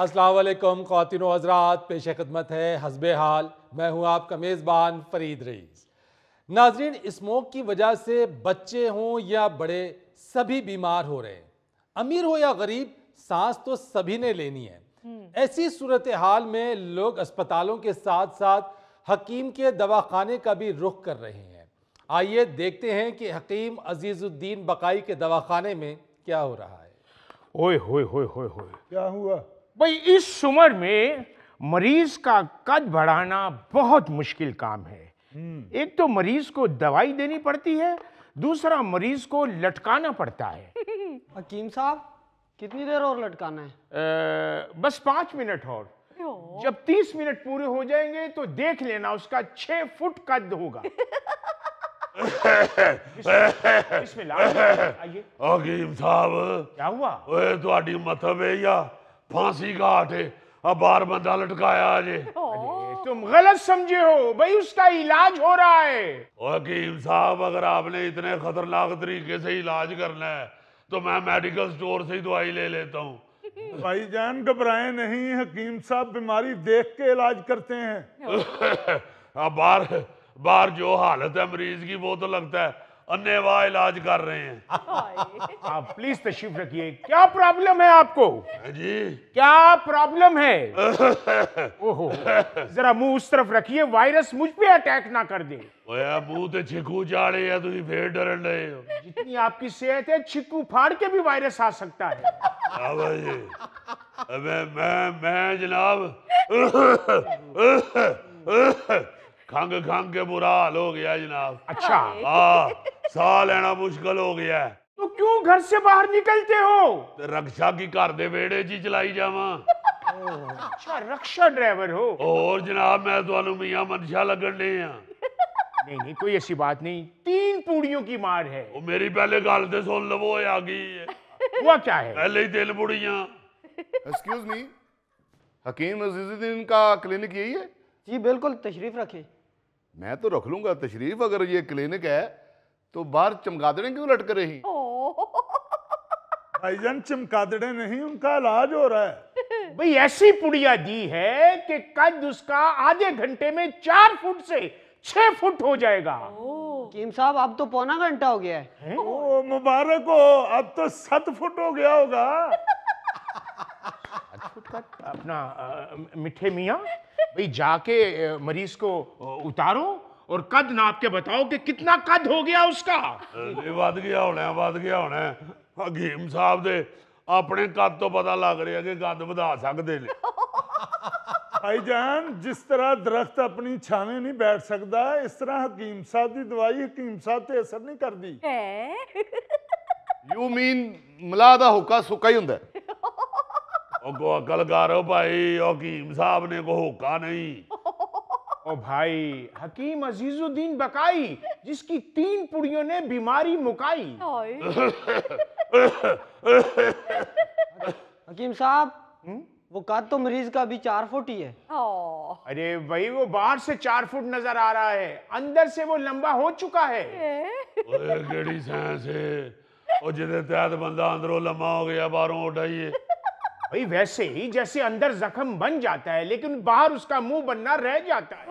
असलम खातिन हजरात पेश खदमत है हसब हाल मैं हूँ आपका मेज़बान फरीद रईस नाजरीन स्मोक की वजह से बच्चे हों या बड़े सभी बीमार हो रहे हैं अमीर हो या गरीब सांस तो सभी ने लेनी है हम्म। ऐसी सूरत हाल में लोग अस्पतालों के साथ साथ हकीम के दवाखाने का भी रुख कर रहे हैं आइए देखते हैं कि हकीम अजीज़ुद्दीन बकाई के दवाखाने में क्या हो रहा है ओए होए होए होए होए क्या हुआ भाई इस उम्र में मरीज का कद बढ़ाना बहुत मुश्किल काम है हम्म। एक तो मरीज को दवाई देनी पड़ती है दूसरा मरीज को लटकाना पड़ता है हकीम साहब कितनी देर और लटकाना है आ, बस पांच मिनट और जब तीस मिनट पूरे हो जाएंगे तो देख लेना उसका छह फुट कद होगा हकीम साहब क्या हुआ मतलब है या फांसी का आटे अब बार बंदा लटकाया जे तुम गलत समझे हो भाई उसका इलाज हो रहा है वकील साहब अगर आपने इतने खतरनाक तरीके से इलाज करना है तो मैं मेडिकल स्टोर से ही दवाई ले लेता हूँ भाई जान घबराए नहीं हकीम साहब बीमारी देख के इलाज करते हैं अब बार बार जो हालत है मरीज की वो तो लगता है અને વા ઇલાજ કર રહે હે હા પ્લીઝ તશફ રખીએ ક્યા પ્રોબ્લેમ હે આપકો હાજી ક્યા પ્રોબ્લેમ હે ઓહો જરા મુ ઉસ તરફ રખીએ વાયરસ મુજ પે એટેક ના કર દે ઓય અબુ તે ચિકુ જાડે હે તુ ફીર ડરન લે જિતની આપકી સે હે તે ચિકુ ફાડ કે ભી વાયરસ આ સકતા હે બાબાજી અબે મે મે જલાવ खंग खंग के बुरा हाल हो गया जनाब अच्छा हाँ सा लेना मुश्किल हो गया है तो क्यों घर से बाहर निकलते हो रक्षा की घर दे बेड़े च चलाई जावा अच्छा रक्षा ड्राइवर हो और जनाब मैं तो मियां मनशा लगन ले नहीं नहीं कोई ऐसी बात नहीं तीन पूड़ियों की मार है वो मेरी पहले गल तो सुन लो आ गई है वो क्या है पहले ही तेल पूड़िया एक्सक्यूज मी हकीम अजीजुद्दीन का क्लिनिक यही है जी बिल्कुल तशरीफ रखिए मैं तो रख लूंगा तशरीफ अगर ये क्लिनिक है तो बाहर चमकादड़े क्यों लटक रही भाईजान चमकादड़े नहीं उनका इलाज हो रहा है भाई ऐसी पुड़िया दी है कि कद उसका आधे घंटे में चार फुट से छह फुट हो जाएगा कीम साहब अब तो पौना घंटा हो गया है मुबारक हो अब तो सात फुट हो गया होगा अपना मिठे मियाँ भाई जाके मरीज को उतारो और कद नाप के बताओ कि कितना कद हो गया उसका ਵੱਧ ਗਿਆ ਹੋਣਾ ਵੱਧ ਗਿਆ ਹੋਣਾ ਹਕੀਮ ਸਾਹਿਬ ਦੇ ਆਪਣੇ ਕੱਦ ਤੋਂ ਪਤਾ ਲੱਗ ਰਿਹਾ ਕਿ ਕੱਦ ਵਧਾ ਸਕਦੇ ਨੇ भाईजान जिस तरह दरख्त अपनी छावे नहीं बैठ सकता इस तरह हकीम साहब की दवाई हकीम साहब ਤੇ ਅਸਰ ਨਹੀਂ ਕਰਦੀ ਹੈ ਯੂ ਮੀਨ ਮਲਾ ਦਾ ਹੁੱਕਾ ਸੁੱਕਾ ਹੀ ਉਹ ਕੋ ਅਕਲ ਕਰੋ ਭਾਈ ਉਹ ਹਕੀਮ ਸਾਹਿਬ ਨੇ ओ भाई हकीम अजीजुद्दीन बकाई जिसकी तीन पुड़ियों ने बीमारी मुकाई हकीम साहब हम्म? वो कद तो मरीज का भी चार फुट ही है अरे भाई वो बाहर से चार फुट नजर आ रहा है अंदर से वो लंबा हो चुका है ओए केड़ी सांस ओ जिदे तहत बंदा अंदरों लंबा हो गया बाहरों उठाइए भाई वैसे ही जैसे अंदर जख्म बन जाता है लेकिन बाहर उसका मुंह बनना रह जाता है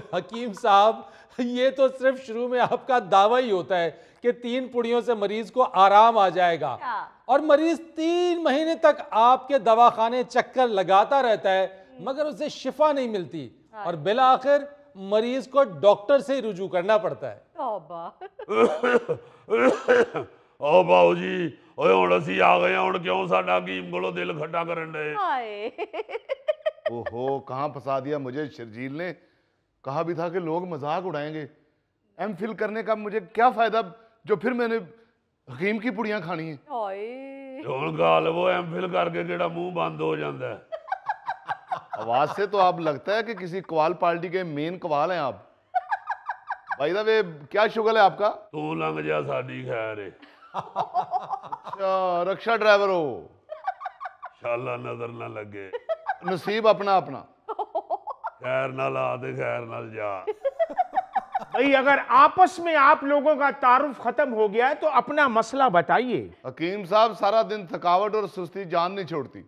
हकीम साहब ये तो सिर्फ शुरू में आपका दावा ही होता है कि तीन पुड़ियों से मरीज को आराम आ जाएगा अच्छा। और मरीज तीन महीने तक आपके दवाखाने चक्कर लगाता रहता है मगर उसे शिफा नहीं मिलती हाँ। और बिला आखिर मरीज को डॉक्टर से ही रुजू करना पड़ता है ਓ ਬਾਉ ਜੀ ਓਏ ਹੁਣ ਅਸੀਂ ਆ ਗਏ ਹੁਣ ਕਿਉਂ ਸਾਡਾ ਗੀਮ ਕੋਲੋਂ ਦਿਲ ਖੱਟਾ ਕਰਨ हाय ओहो कहाँ फंसा दिया मुझे शर्जील ने कहा भी था कि लोग मजाक उड़ाएंगे एम फिल करने का मुझे क्या फायदा जो फिर मैंने हकीम की पुड़ियाँ खानी है हाय ਤੇ ਗਾਲ ਉਹ ਐਮਫਿਲ ਕਰਕੇ ਕਿਹੜਾ ਮੂੰਹ ਬੰਦ ਹੋ ਜਾਂਦਾ ਹੈ। आवाज से तो आप लगता है कि किसी कवाल पार्टी के मेन कवाल हैं आप भाई साहब ये क्या शुगल है आपका तू ਲੰਘ ਜਾ ਸਾਡੀ ਖੈਰ ਏ अच्छा रक्षा ड्राइवर हो शाला नजर ना लगे नसीब अपना अपना खैर ना ला दे खैर ना जा भाई अगर आपस में आप लोगों का तारुफ खत्म हो गया है तो अपना मसला बताइए हकीम साहब सारा दिन थकावट और सुस्ती जान नहीं छोड़ती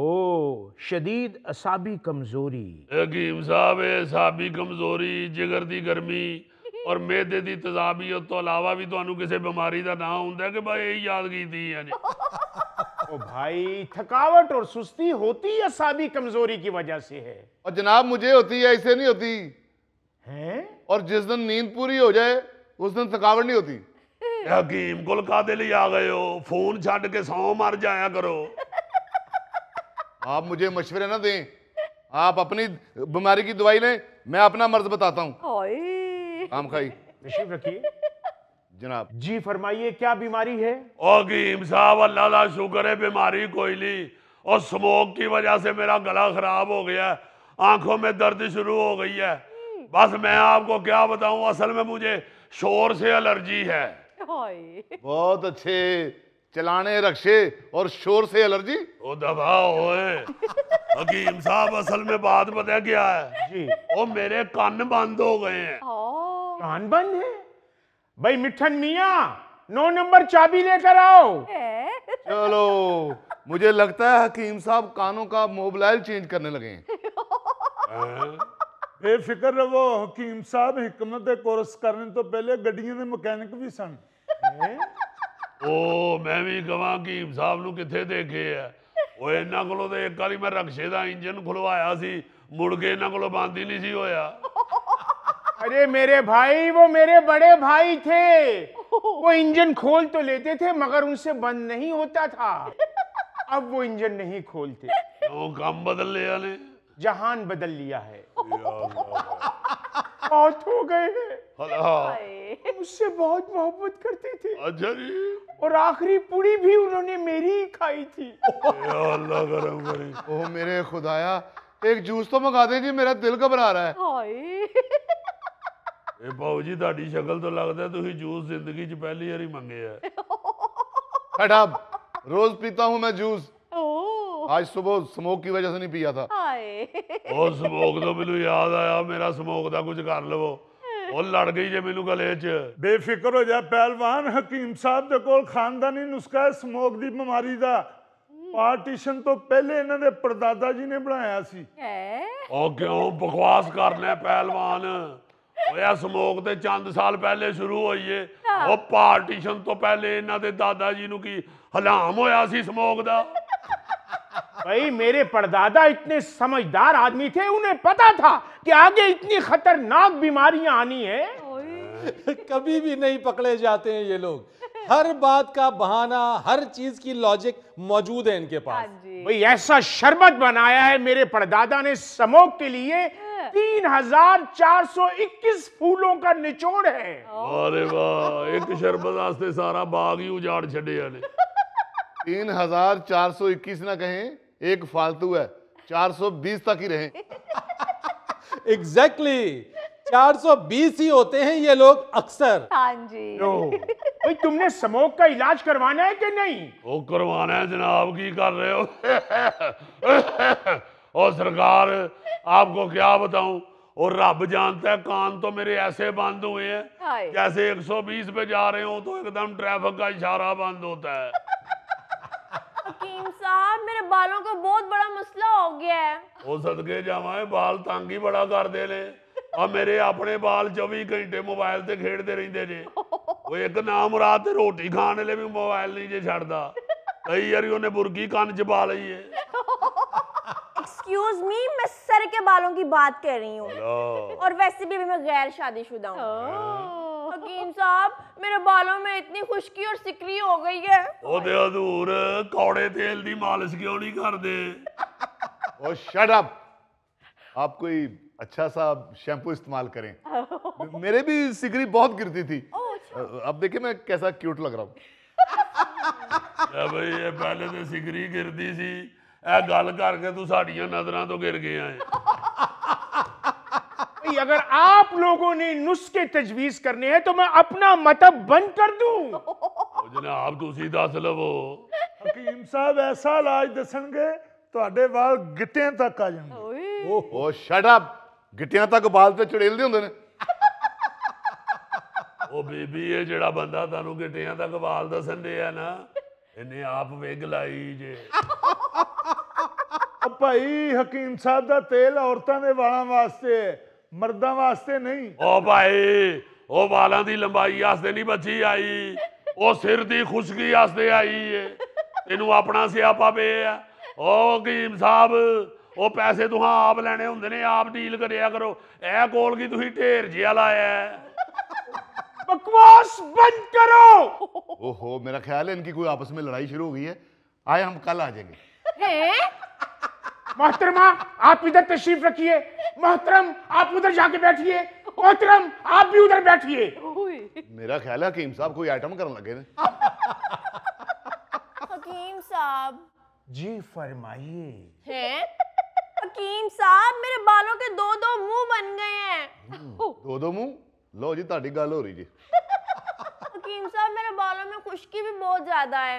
ओ शदीद असाबी कमजोरी हकीम साहब असाबी कमजोरी जिगर दी गर्मी और मेदे की ਤਜ਼ਾਬੀਅਤ ਤੋਂ अलावा भी तो किसी बीमारी का ना ਹੁੰਦਾ ਕਿ भाई यही याद की ਹੈ ਨੇ ओ भाई थकावट और सुस्ती होती है सादी कमजोरी की वजह से है और जनाब मुझे होती है ऐसे नहीं होती हैं और जिस दिन नींद पूरी हो जाए उस दिन थकावट नहीं होती हकीम गुल का लिए आ गए हो फोन छड़ के सौ मर जाया करो आप मुझे मशवरे ना दें आप अपनी बीमारी की दवाई लें मैं अपना मर्ज बताता हूँ आम खाई तशरीफ रखिए जनाब जी फरमाइए क्या बीमारी है ओगीम साहब अल्लाह का शुक्र है बीमारी कोई नहीं और स्मोक की वजह से मेरा गला खराब हो गया आंखों में दर्द शुरू हो गई है बस मैं आपको क्या बताऊं असल में मुझे शोर से एलर्जी है बहुत अच्छे चलाने रक्षे और शोर से एलर्जी ओ दबाओ हकीम साहब असल में बात बता क्या है जी ओ मेरे कान बंद हो गए हैं कान बंद है भाई मिठन मिया नौ नंबर चाबी लेकर आओ चलो मुझे लगता है हकीम साहब कानों का मोबाइल चेंज करने लगे बेफिक्र रहो हकीम साहब हिकमत ਦੇ ਕੋਰਸ ਕਰਨ ਤੋਂ ਪਹਿਲੇ ਗੱਡੀਆਂ ਦੇ ਮਕੈਨਿਕ ਵੀ ਸਨ ਉਹ ਮੈਂ ਵੀ ਗਵਾਂ ਹਕੀਮ ਸਾਹਿਬ ਨੂੰ ਕਿੱਥੇ ਦੇਖੇ ਆ ਉਹ ਇਹਨਾਂ ਕੋਲੋਂ ਤੇ ਇੱਕ ਵਾਰੀ ਮੈਂ ਰਕਸ਼ੇ ਦਾ ਇੰਜਨ ਖੁਲਵਾਇਆ ਸੀ ਮੁੜ ਕੇ ਇਹਨਾਂ ਕੋਲੋਂ ਬੰਦ ਹੀ ਨਹੀਂ ਸੀ ਹੋਇਆ अरे मेरे भाई वो मेरे बड़े भाई थे वो इंजन खोल तो लेते थे मगर उनसे बंद नहीं होता था अब वो इंजन नहीं खोलते वो काम बदल लिया ने जहान बदल लिया है बहुत हो गए उससे बहुत मोहब्बत करते थे और आखिरी पूरी भी उन्होंने मेरी ही खाई थी अल्लाह ओ मेरे खुदाया एक जूस तो मंगा दे जी मेरा दिल घबरा रहा है ਇਹ ਬਾਊ ਜੀ ਤੁਹਾਡੀ ਸ਼ਕਲ ਤੋਂ ਲੱਗਦਾ ਤੁਸੀਂ ਜੂਸ ਜ਼ਿੰਦਗੀ 'ਚ ਪਹਿਲੀ ਵਾਰੀ ਮੰਗਿਆ ਹੈ। हट आप रोज पीता हूँ मैं जूस ओ आज सुबह स्मोक की वजह से नहीं पिया ਹਾਏ ਉਹ ਸਮੋਕ ਤੋਂ ਮੈਨੂੰ ਯਾਦ ਆਇਆ ਮੇਰਾ ਸਮੋਕ ਦਾ ਕੁਝ ਕਰ ਲਵੋ ਉਹ ਲੜ ਗਈ ਜੇ ਮੈਨੂੰ ਗਲੇ 'ਚ ਬੇਫਿਕਰ ਹੋ ਜਾ ਪਹਿਲਵਾਨ ਹਕੀਮ ਸਾਹਿਬ ਦੇ ਕੋਲ ਖਾਨਦਾਨੀ ਨੁਸਖਾ ਹੈ ਸਮੋਕ ਦੀ ਬਿਮਾਰੀ ਦਾ ਪਾਰਟੀਸ਼ਨ ਤੋਂ ਪਹਿਲੇ ਇਹਨਾਂ ਦੇ ਪਰਦਾਦਾ ਜੀ ਨੇ ਬਣਾਇਆ ਸੀ ਹੈ ਉਹ ਕਿਉਂ ਬਕਵਾਸ ਕਰਨਾ ਪਹਿਲਵਾਨ ਹੋਇਆ ਸਮੋਗ ਤੇ ਚੰਦ ਸਾਲ ਪਹਿਲੇ ਸ਼ੁਰੂ ਹੋਈ ਏ ਉਹ ਪਾਰਟੀਸ਼ਨ ਤੋਂ ਪਹਿਲੇ ਇਹਨਾਂ ਦੇ ਦਾਦਾ ਜੀ ਨੂੰ भाई मेरे परदादा इतने समझदार आदमी थे उन्हें पता था कि आगे इतनी खतरनाक बीमारियां आनी है कभी भी नहीं पकड़े जाते हैं ये लोग हर बात का बहाना हर चीज की लॉजिक मौजूद है इनके पास भाई ऐसा शरबत बनाया है मेरे परदादा ने समोक के लिए तीन हजार चार सौ इक्कीस फूलों का निचोड़ है अरे वाह एक शरबत आस्ते सारा बाग ही उजाड़ छे तीन हजार चार सौ इक्कीस ना कहें एक फालतू है चार सौ बीस तक ही रहे एग्जैक्टली exactly. 420 ही होते हैं ये लोग अक्सर हाँ जी भाई तुमने स्मोक का इलाज करवाना है कि नहीं वो करवाना है जनाब की कर रहे हो और सरकार आपको क्या बताऊं और रब जानता है कान तो मेरे ऐसे बंद हुए हैं जैसे 120 पे जा रहे हो तो एकदम ट्रैफिक का इशारा बंद होता है साहब मेरे बालों का बहुत बड़ा मसला हो गया है हो सदके जावा बाल तंग ही बड़ा कर दे ले और मेरे अपने बाल चौबीस घंटे मोबाइल से खेड़ते रहते जे वो एक नाम रात रोटी खाने ले भी मोबाइल नहीं जे छड़ता कई यार उन्हें बुरकी कान च पा ली है एक्सक्यूज मी मैं सर के बालों की बात कर रही हूँ और वैसे भी अभी मैं गैर शादीशुदा हूँ हकीम तो साहब मेरे बालों में इतनी खुशकी और सिकरी हो गई है ओ दे हजूर कौड़े तेल दी मालिश क्यों नहीं कर दे ओ शट अप आप कोई अच्छा सा शैम्पू इस्तेमाल करें मेरे भी सिकरी बहुत गिरती थी अच्छा। अब देखिए मैं कैसा क्यूट लग रहा हूँ भाई ये पहले तो सिकरी गिरती थी ਇਹ ਗੱਲ ਕਰਕੇ ਤੂੰ ਸਾਡੀਆਂ ਨਜ਼ਰਾਂ ਤੋਂ ਗਿਰ ਗਿਆ ਹੈ भाई ਅਗਰ ਆਪ ਲੋਗੋ ਨੇ ਨੁਸਖੇ ਤਜਵੀਜ਼ ਕਰਨੇ ਹੈ ਤਾਂ ਮੈਂ ਆਪਣਾ ਮਤਬ ਬੰਦ ਕਰ ਦੂੰ ਉਹ ਜਨਾਬ ਤੁਸੀਂ ਦੱਸ ਲਵੋ ਹਕੀਮ ਸਾਹਿਬ ਐਸਾ ਇਲਾਜ ਦੱਸਣਗੇ ਤੁਹਾਡੇ ਵਾਲ ਗਿੱਟਿਆਂ ਤੱਕ ਆ ਜਾਣਗੇ ਓਏ ਓਹੋ ਸ਼ਟ ਅਪ ਗਿੱਟਿਆਂ ਤੱਕ ਵਾਲ ਤੇ ਚੜੇਲਦੇ ਹੁੰਦੇ ਨੇ ਉਹ ਬੀਬੀ ਇਹ ਜਿਹੜਾ ਬੰਦਾ ਤੁਹਾਨੂੰ ਗਿੱਟਿਆਂ ਤੱਕ ਵਾਲ ਦੱਸਣ ਦੇ ਆ ਨਾ ਇਹਨੇ ਆਪ ਵੇਗ ਲਾਈ ਜੇ ਆ ਭਾਈ ਹਕੀਮ ਸਾਹਿਬ ਦਾ ਤੇਲ ਔਰਤਾਂ ਦੇ ਵਾਲਾਂ ਵਾਸਤੇ ਹੈ ਮਰਦਾਂ ਵਾਸਤੇ ਨਹੀਂ ਓ ਭਾਈ ਉਹ ਵਾਲਾਂ ਦੀ ਲੰਬਾਈ ਵਾਸਤੇ ਨਹੀਂ ਬੱਚੀ ਆਈ ਉਹ ਸਿਰ ਦੀ ਖੁਸ਼ਕੀ ਵਾਸਤੇ ਆਈ ਏ ਤੈਨੂੰ ਆਪਣਾ ਸਿਆਪਾ ਪਿਆ ਆ ਓ ਹਕੀਮ ਸਾਹਿਬ ਉਹ ਪੈਸੇ ਤੁਹਾਂ ਆਪ ਲੈਣੇ ਹੁੰਦੇ ਨੇ ਆਪ ਡੀਲ ਕਰਿਆ ਕਰੋ ਇਹ ਕੋਲ ਕੀ ਤੁਸੀਂ ਢੇਰ ਜਿਹਾ ਲਾਇਆ ਬਕਵਾਸ ਬੰਦ ਕਰੋ ਓਹੋ ਮੇਰਾ ਖਿਆਲ ਹੈ इनकी ਕੋਈ ਆਪਸ ਮੇ ਲੜਾਈ ਸ਼ੁਰੂ ਹੋ ਗਈ ਹੈ ਆਏ ਹਮ ਕੱਲ ਆ ਜਾਗੇ ਹੈ मोहतरमा आप इधर तशरीफ रखिए मोहतरम आप उधर जाके बैठिए मोहतरम आप भी उधर बैठिए मेरा ख्याल है हकीम साहब कोई आइटम करने लगे हकीम साहब जी फरमाइए हकीम साहब मेरे बालों के दो दो मुंह बन गए हैं दो दो मुंह लो जी ताड़ी गल हो रही जी हकीम साहब मेरे बालों में खुश्की भी बहुत ज्यादा है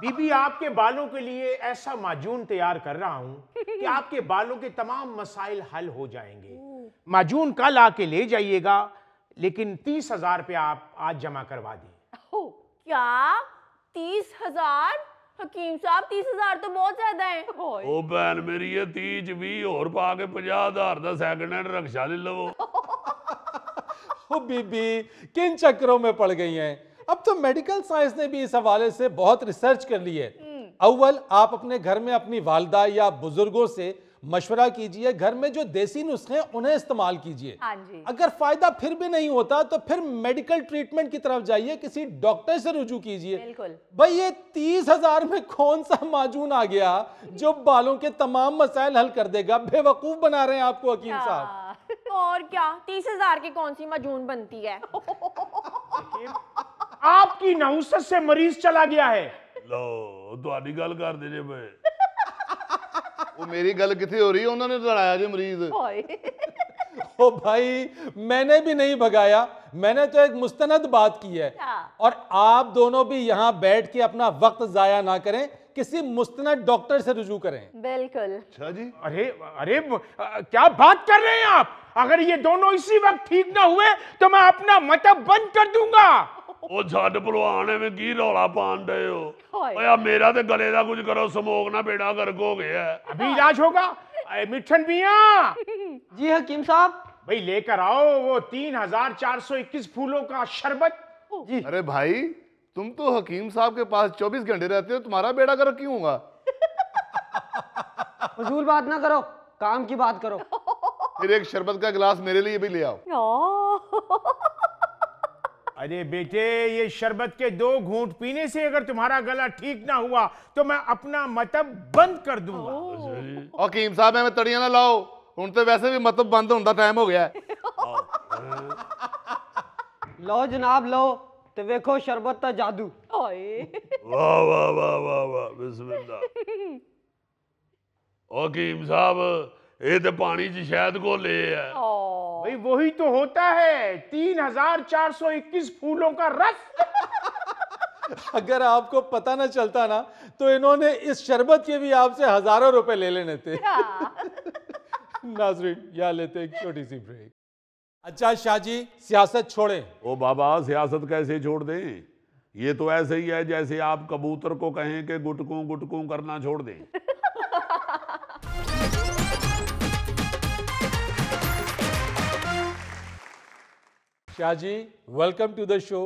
बीबी आपके बालों के लिए ऐसा माजून तैयार कर रहा हूं कि आपके बालों के तमाम मसाइल हल हो जाएंगे माजून कल आके ले जाइएगा लेकिन तीस हजार रुपया आप आज जमा करवा दें क्या तीस हजार हकीम साहब तीस हजार तो बहुत ज्यादा है ओ बहन मेरी ये तीज भी और पाके पचास हजार का सेकंड हैंड रक्षा ले लो ओ बीबी किन चक्करों में पड़ गई हैं अब तो मेडिकल साइंस ने भी इस हवाले से बहुत रिसर्च कर ली है अव्वल आप अपने घर में अपनी वालदा या बुजुर्गों से मशवरा कीजिए घर में जो देसी नुस्खे उन्हें इस्तेमाल कीजिए हाँ अगर फायदा फिर भी नहीं होता तो फिर मेडिकल ट्रीटमेंट की तरफ जाइए किसी डॉक्टर से रुजू कीजिए भाई ये तीस हजार में कौन सा माजून आ गया जो बालों के तमाम मसाइल हल कर देगा बेवकूफ बना रहे हैं आपको अकीम साहब और क्या तीस हजार की कौन सी माजून बनती है आपकी नहुसत से मरीज चला गया है लो ਤੁਹਾਡੀ गल कर दे मेरी गल कि हो रही उन्होंने ਰਹੀ तो जी मरीज ओ भाई मैंने भी नहीं भगाया मैंने तो एक मुस्तनद बात की है और आप दोनों भी यहाँ बैठ के अपना वक्त जाया ना करें किसी मुस्तनद डॉक्टर से रुजू करें बिल्कुल अच्छा जी अरे अरे अ, क्या बात कर रहे हैं आप अगर ये दोनों इसी वक्त ठीक ना हुए तो मैं अपना मतलब बंद कर दूंगा ਉਹ जी हकीम साहब भाई लेकर आओ वो तीन हजार चार सौ इक्कीस फूलों का शरबत जी अरे भाई तुम तो हकीम साहब के पास चौबीस घंटे रहते हो तुम्हारा बेड़ा गर्क क्यों होगा फजूल बात ना करो काम की बात करो फिर एक शरबत का गिलास मेरे लिए भी ले आओ अरे बेटे ये शरबत के दो घूंट पीने से अगर तुम्हारा गला ठीक ना हुआ तो मैं अपना मतब बंद कर दूंगा साहब तड़िया ना लाओ हूं तो वैसे भी मतब बंद होने का टाइम हो गया लो जनाब लो ਤੇ ਵੇਖੋ ਸ਼ਰਬਤ ਦਾ ਜਾਦੂ वाह वाह वाह वाह वाह ਵਾਹ ਬਿਸਮਿਲ੍ਲਾ ਹਕੀਮ ਸਾਹਿਬ ਇਹ ਤੇ ਪਾਣੀ 'ਚ ਸ਼ਾਇਦ ਘੋਲੇ ਆ ਓ भाई वही तो होता है तीन हजार चार सौ इक्कीस फूलों का रस अगर आपको पता ना चलता ना तो इन्होंने इस शरबत के भी आपसे हजारों रुपए ले लेने थे नाजरीन या लेते एक छोटी सी ब्रेक अच्छा शाहजी सियासत छोड़े ओ बाबा सियासत कैसे छोड़ दें ये तो ऐसे ही है जैसे आप कबूतर को कहें कि गुटकू गुटकू करना छोड़ दें Shah ji welcome to the show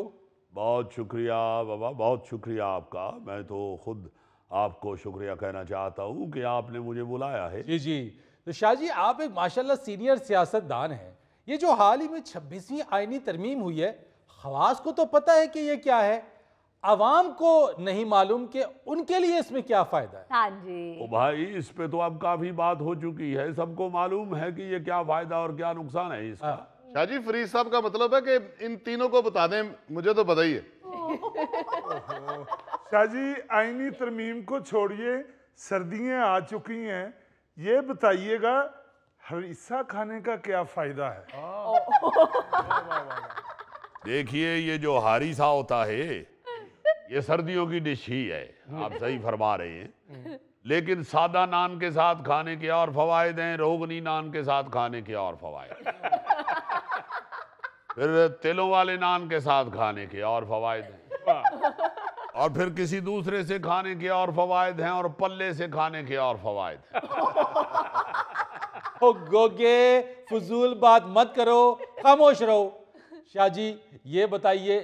बहुत शुक्रिया बाबा बहुत शुक्रिया आपका मैं तो खुद आपको शुक्रिया कहना चाहता हूँ कि आपने मुझे बुलाया है जी जी तो शाह जी आप एक माशाल्लाह सीनियर सियासतदान हैं ये जो हाल ही में छब्बीसवीं आइनी तरमीम हुई है खवास को तो पता है कि ये क्या है आवाम को नहीं मालूम कि उनके लिए इसमें क्या फायदा है हाँ जी ओ भाई इस पे तो अब काफी बात हो चुकी है सबको मालूम है कि ये क्या फायदा और क्या नुकसान है इसका हाँ। शाहजी फरीद साहब का मतलब है कि इन तीनों को बता दें मुझे तो पता ही है शाहजी आईनी तरमीम को छोड़िए सर्दियां आ चुकी हैं ये बताइएगा हरीसा खाने का क्या फायदा है हाँ। देखिए ये जो हारीसा होता है ये सर्दियों की डिश ही है आप सही फरमा रहे हैं लेकिन सादा नान के साथ खाने के और फवायद हैं रोगनी नान के साथ खाने के और फवायद फिर तिलों वाले नान के साथ खाने के और फवायद हैं और फिर किसी दूसरे से खाने के और फवायद हैं और पल्ले से खाने के और फवायद ओ गोगे फजूल बात मत करो खामोश रहो शाह जी ये बताइए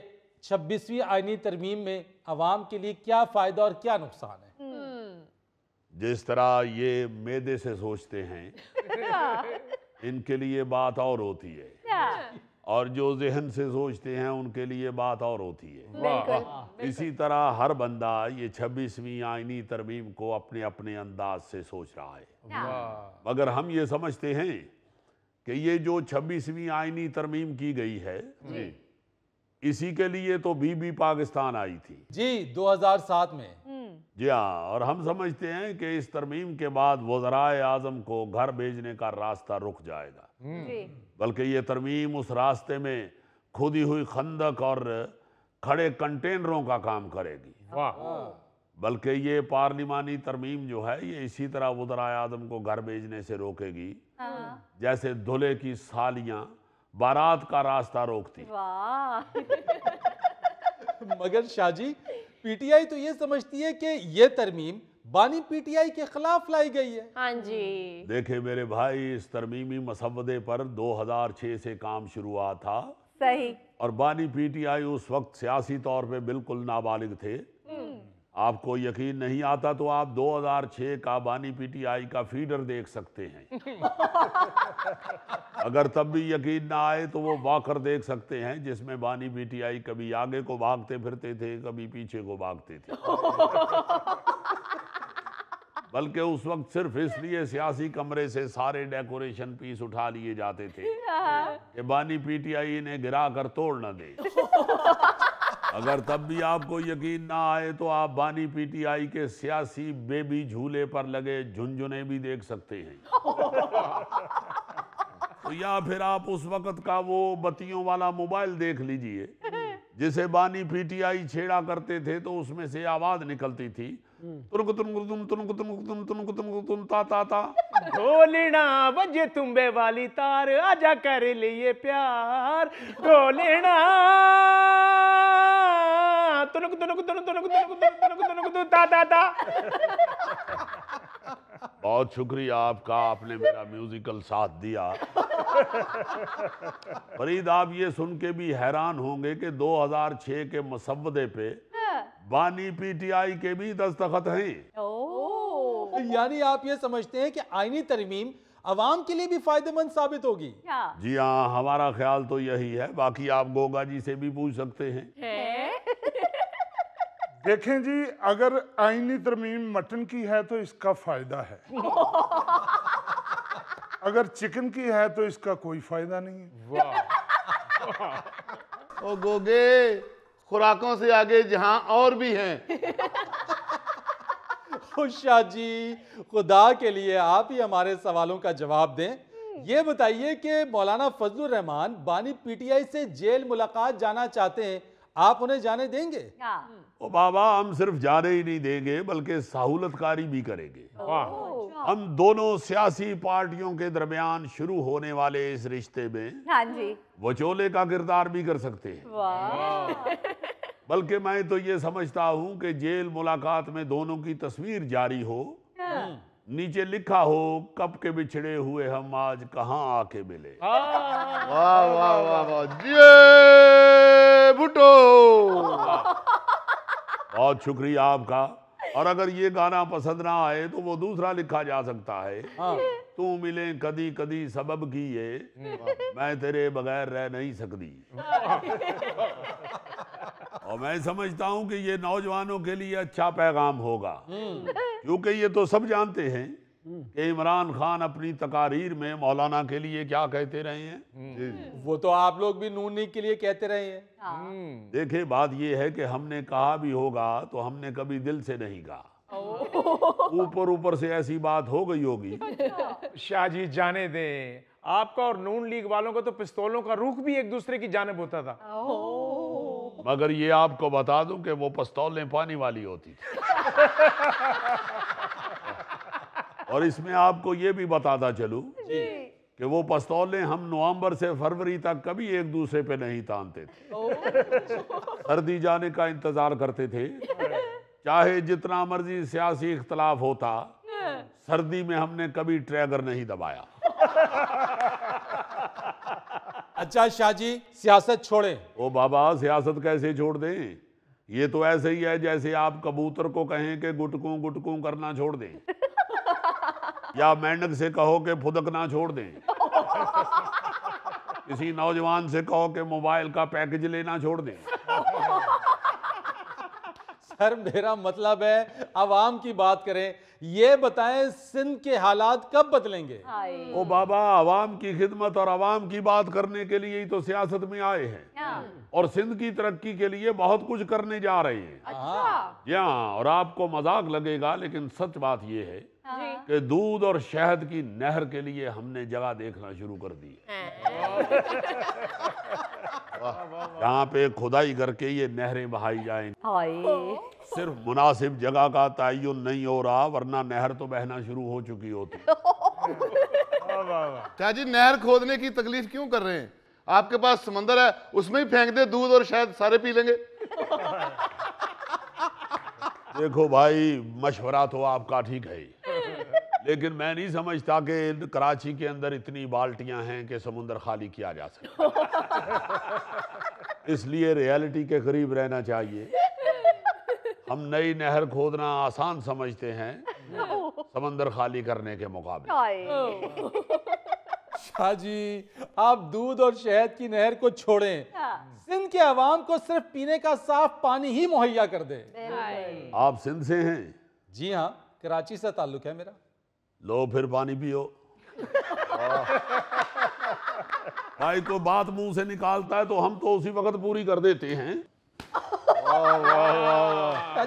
छब्बीसवीं आइनी तरमीम में आवाम के लिए क्या फ़ायदा और क्या नुकसान है हम्म। जिस तरह ये मेदे से सोचते हैं हाँ। इनके लिए बात और होती है और जो जहन से सोचते हैं उनके लिए बात और होती है इसी तरह हर बंदा ये छब्बीसवीं आइनी तरमीम को अपने अपने अंदाज से सोच रहा है मगर हम ये समझते हैं कि ये जो छब्बीसवीं आइनी तरमीम की गई है इसी के लिए तो बीबी पाकिस्तान आई थी जी 2007 में हम्म। जी हाँ और हम समझते हैं कि इस तरमीम के बाद वजरा आजम को घर भेजने का रास्ता रुक जाएगा हम्म। बल्कि ये तरमीम उस रास्ते में खुदी हुई खंदक और खड़े कंटेनरों का काम करेगी बल्कि ये पार्लिमानी तरमीम जो है ये इसी तरह वजराए आदम को घर भेजने से रोकेगी हाँ। जैसे धुले की सालियां बारात का रास्ता रोकती मगर शाहजी पीटीआई तो ये समझती है कि ये तरमीम बानी पीटीआई के खिलाफ लाई गई है हाँ जी देखे मेरे भाई इस तरमीमी मसवदे पर 2006 से काम शुरू हुआ था सही और बानी पीटीआई उस वक्त सियासी तौर पे बिल्कुल नाबालिग थे आपको यकीन नहीं आता तो आप 2006 का बानी पीटीआई का फीडर देख सकते हैं अगर तब भी यकीन ना आए तो वो वाकर देख सकते हैं जिसमें बानी पीटीआई कभी आगे को भागते फिरते थे कभी पीछे को भागते थे बल्कि उस वक्त सिर्फ इसलिए सियासी कमरे से सारे डेकोरेशन पीस उठा लिए जाते थे हाँ। कि बानी पीटीआई ने गिरा कर तोड़ ना दे अगर तब भी आपको यकीन ना आए तो आप बानी पीटीआई के सियासी बेबी झूले पर लगे झुंझुने भी देख सकते हैं तो या फिर आप उस वक्त का वो बत्तियों वाला मोबाइल देख लीजिए जिसे बानी पीटीआई छेड़ा करते थे तो उसमें से आवाज निकलती थी ता ता ता ढोलना बजे तुम्बे वाली तार आजा कर लिए प्यार ढोलना ता ता ता बहुत शुक्रिया आपका आपने मेरा म्यूजिकल साथ दिया फरीद आप ये सुन के भी हैरान होंगे कि 2006 के मसवदे पे बानी पीटीआई के भी दस्तखत हैं यानी आप ये समझते हैं कि आईनी तरमीम आवाम के लिए भी फायदेमंद साबित होगी जी हाँ हमारा ख्याल तो यही है बाकी आप गोगा जी से भी पूछ सकते हैं है? देखें जी अगर आईनी तरमीम मटन की है तो इसका फायदा है अगर चिकन की है तो इसका कोई फायदा नहीं है वाह ओ गोगे खुराकों से आगे जहां और भी हैं खुशा जी खुदा के लिए आप ही हमारे सवालों का जवाब दें हम्म। ये बताइए कि मौलाना फजल रहमान बानी पीटीआई से जेल मुलाकात जाना चाहते हैं आप उन्हें जाने देंगे हाँ। ओ बाबा हम सिर्फ जाने ही नहीं देंगे बल्कि सहूलतकारी भी करेंगे वाह हम दोनों सियासी पार्टियों के दरमियान शुरू होने वाले इस रिश्ते में हाँ जी वचोले का किरदार भी कर सकते हैं बल्कि मैं तो ये समझता हूँ कि जेल मुलाकात में दोनों की तस्वीर जारी हो हाँ। नीचे लिखा हो कब के बिछड़े हुए हम आज कहाँ आके मिले हाँ। वाह वाह वाह वाह जे बहुत शुक्रिया आपका और अगर ये गाना पसंद ना आए तो वो दूसरा लिखा जा सकता है हाँ। तू मिले कदी कदी सबब की ये मैं तेरे बगैर रह नहीं सकती और मैं समझता हूँ कि ये नौजवानों के लिए अच्छा पैगाम होगा हम्म। क्योंकि ये तो सब जानते हैं कि इमरान खान अपनी तकारीर में मौलाना के लिए क्या कहते रहे हैं हम्म। वो तो आप लोग भी नून के लिए कहते रहे हैं हाँ। हम्म। देखिए बात ये है कि हमने कहा भी होगा तो हमने कभी दिल से नहीं कहा ऊपर ऊपर से ऐसी बात हो गई होगी अच्छा। शाहजी जाने दें आपका और नून लीग वालों का तो पिस्तौलों का रुख भी एक दूसरे की जानब होता था मगर ये आपको बता दूं कि वो पिस्तौलें पानी वाली होती थी और इसमें आपको ये भी बताता चलू कि वो पस्तौले हम नवंबर से फरवरी तक कभी एक दूसरे पे नहीं तानते थे सर्दी जाने का इंतज़ार करते थे चाहे जितना मर्जी सियासी इख्तलाफ होता सर्दी में हमने कभी ट्रैगर नहीं दबाया अच्छा शाहजी सियासत छोड़े ओ बाबा सियासत कैसे छोड़ दें ये तो ऐसे ही है जैसे आप कबूतर को कहें कि गुटकों गुटकों करना छोड़ दें या मेंढक से कहो कि ना छोड़ दें किसी नौजवान से कहो कि मोबाइल का पैकेज लेना छोड़ दें सर मेरा मतलब है आवाम की बात करें ये बताएं सिंध के हालात कब बदलेंगे ओ बाबा आवाम की खिदमत और आवाम की बात करने के लिए ही तो सियासत में आए हैं और सिंध की तरक्की के लिए बहुत कुछ करने जा रहे हैं अच्छा। या हाँ, और आपको मजाक लगेगा लेकिन सच बात यह है हाँ। कि दूध और शहद की नहर के लिए हमने जगह देखना शुरू कर दी हाँ। यहाँ पे खुदाई करके ये नहरें बहाई जाएंगी सिर्फ मुनासिब जगह का तयन नहीं हो रहा वरना नहर तो बहना शुरू हो चुकी होती चाची नहर खोदने की तकलीफ क्यों कर रहे हैं आपके पास समंदर है उसमें ही फेंक दे दूध और शायद सारे पी लेंगे देखो भाई मशवरा तो आपका ठीक है लेकिन मैं नहीं समझता कि कराची के अंदर इतनी बाल्टियां हैं कि समुंदर खाली किया जा सके इसलिए रियलिटी के करीब रहना चाहिए हम नई नहर खोदना आसान समझते हैं समंदर खाली करने के मुकाबले शाह आप दूध और शहद की नहर को छोड़ें हाँ। सिंध के आवाम को सिर्फ पीने का साफ पानी ही मुहैया कर दे आप सिंध से हैं जी हाँ कराची से ताल्लुक है मेरा लो फिर पानी पियो भाई को तो बात मुंह से निकालता है तो हम तो उसी वक्त पूरी कर देते हैं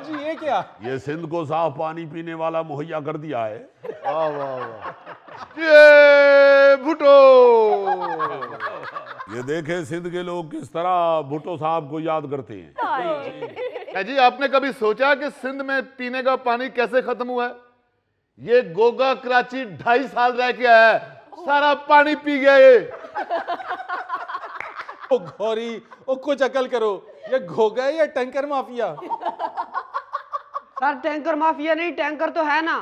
जी ये क्या ये सिंध को साफ पानी पीने वाला मुहैया कर दिया है वाह वाह वाह ये भुटो ये देखे सिंध के लोग किस तरह भुटो साहब को याद करते हैं जी आपने कभी सोचा कि सिंध में पीने का पानी कैसे खत्म हुआ है ये गोगा कराची ढाई साल रह के आया है सारा पानी पी गया ये ओ घोरी ओ कुछ अकल करो ये घोगा या tanker mafia sir tanker mafia नहीं टैंकर तो है ना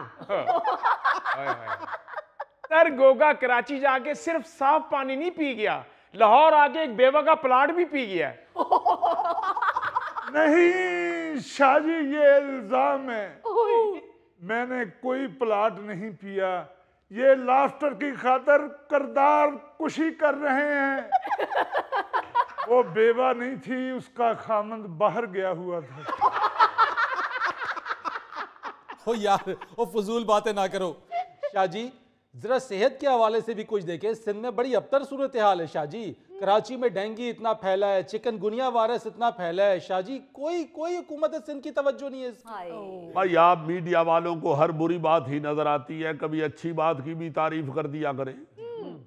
सर गोगा कराची जाके सिर्फ साफ पानी नहीं पी गया लाहौर आके एक बेवा का प्लाट भी पी गया नहीं शाहजी ये इल्जाम है मैंने कोई प्लाट नहीं पिया ये लाफ्टर की खातर करदार कुशी कर रहे हैं वो बेवा नहीं थी उसका खामंद बाहर गया हुआ था ओ यार ओ फजूल बातें ना करो शाह जी जरा सेहत के हवाले से भी कुछ देखें सिंध में बड़ी अबतर सूरत हाल है शाहजी कराची में डेंगी इतना फैला है चिकन गुनिया वायरस इतना फैला है शाहजी कोई कोई हुकूमत सिंध की तवज्जो नहीं है भाई आप मीडिया वालों को हर बुरी बात ही नजर आती है कभी अच्छी बात की भी तारीफ कर दिया करें हम्म।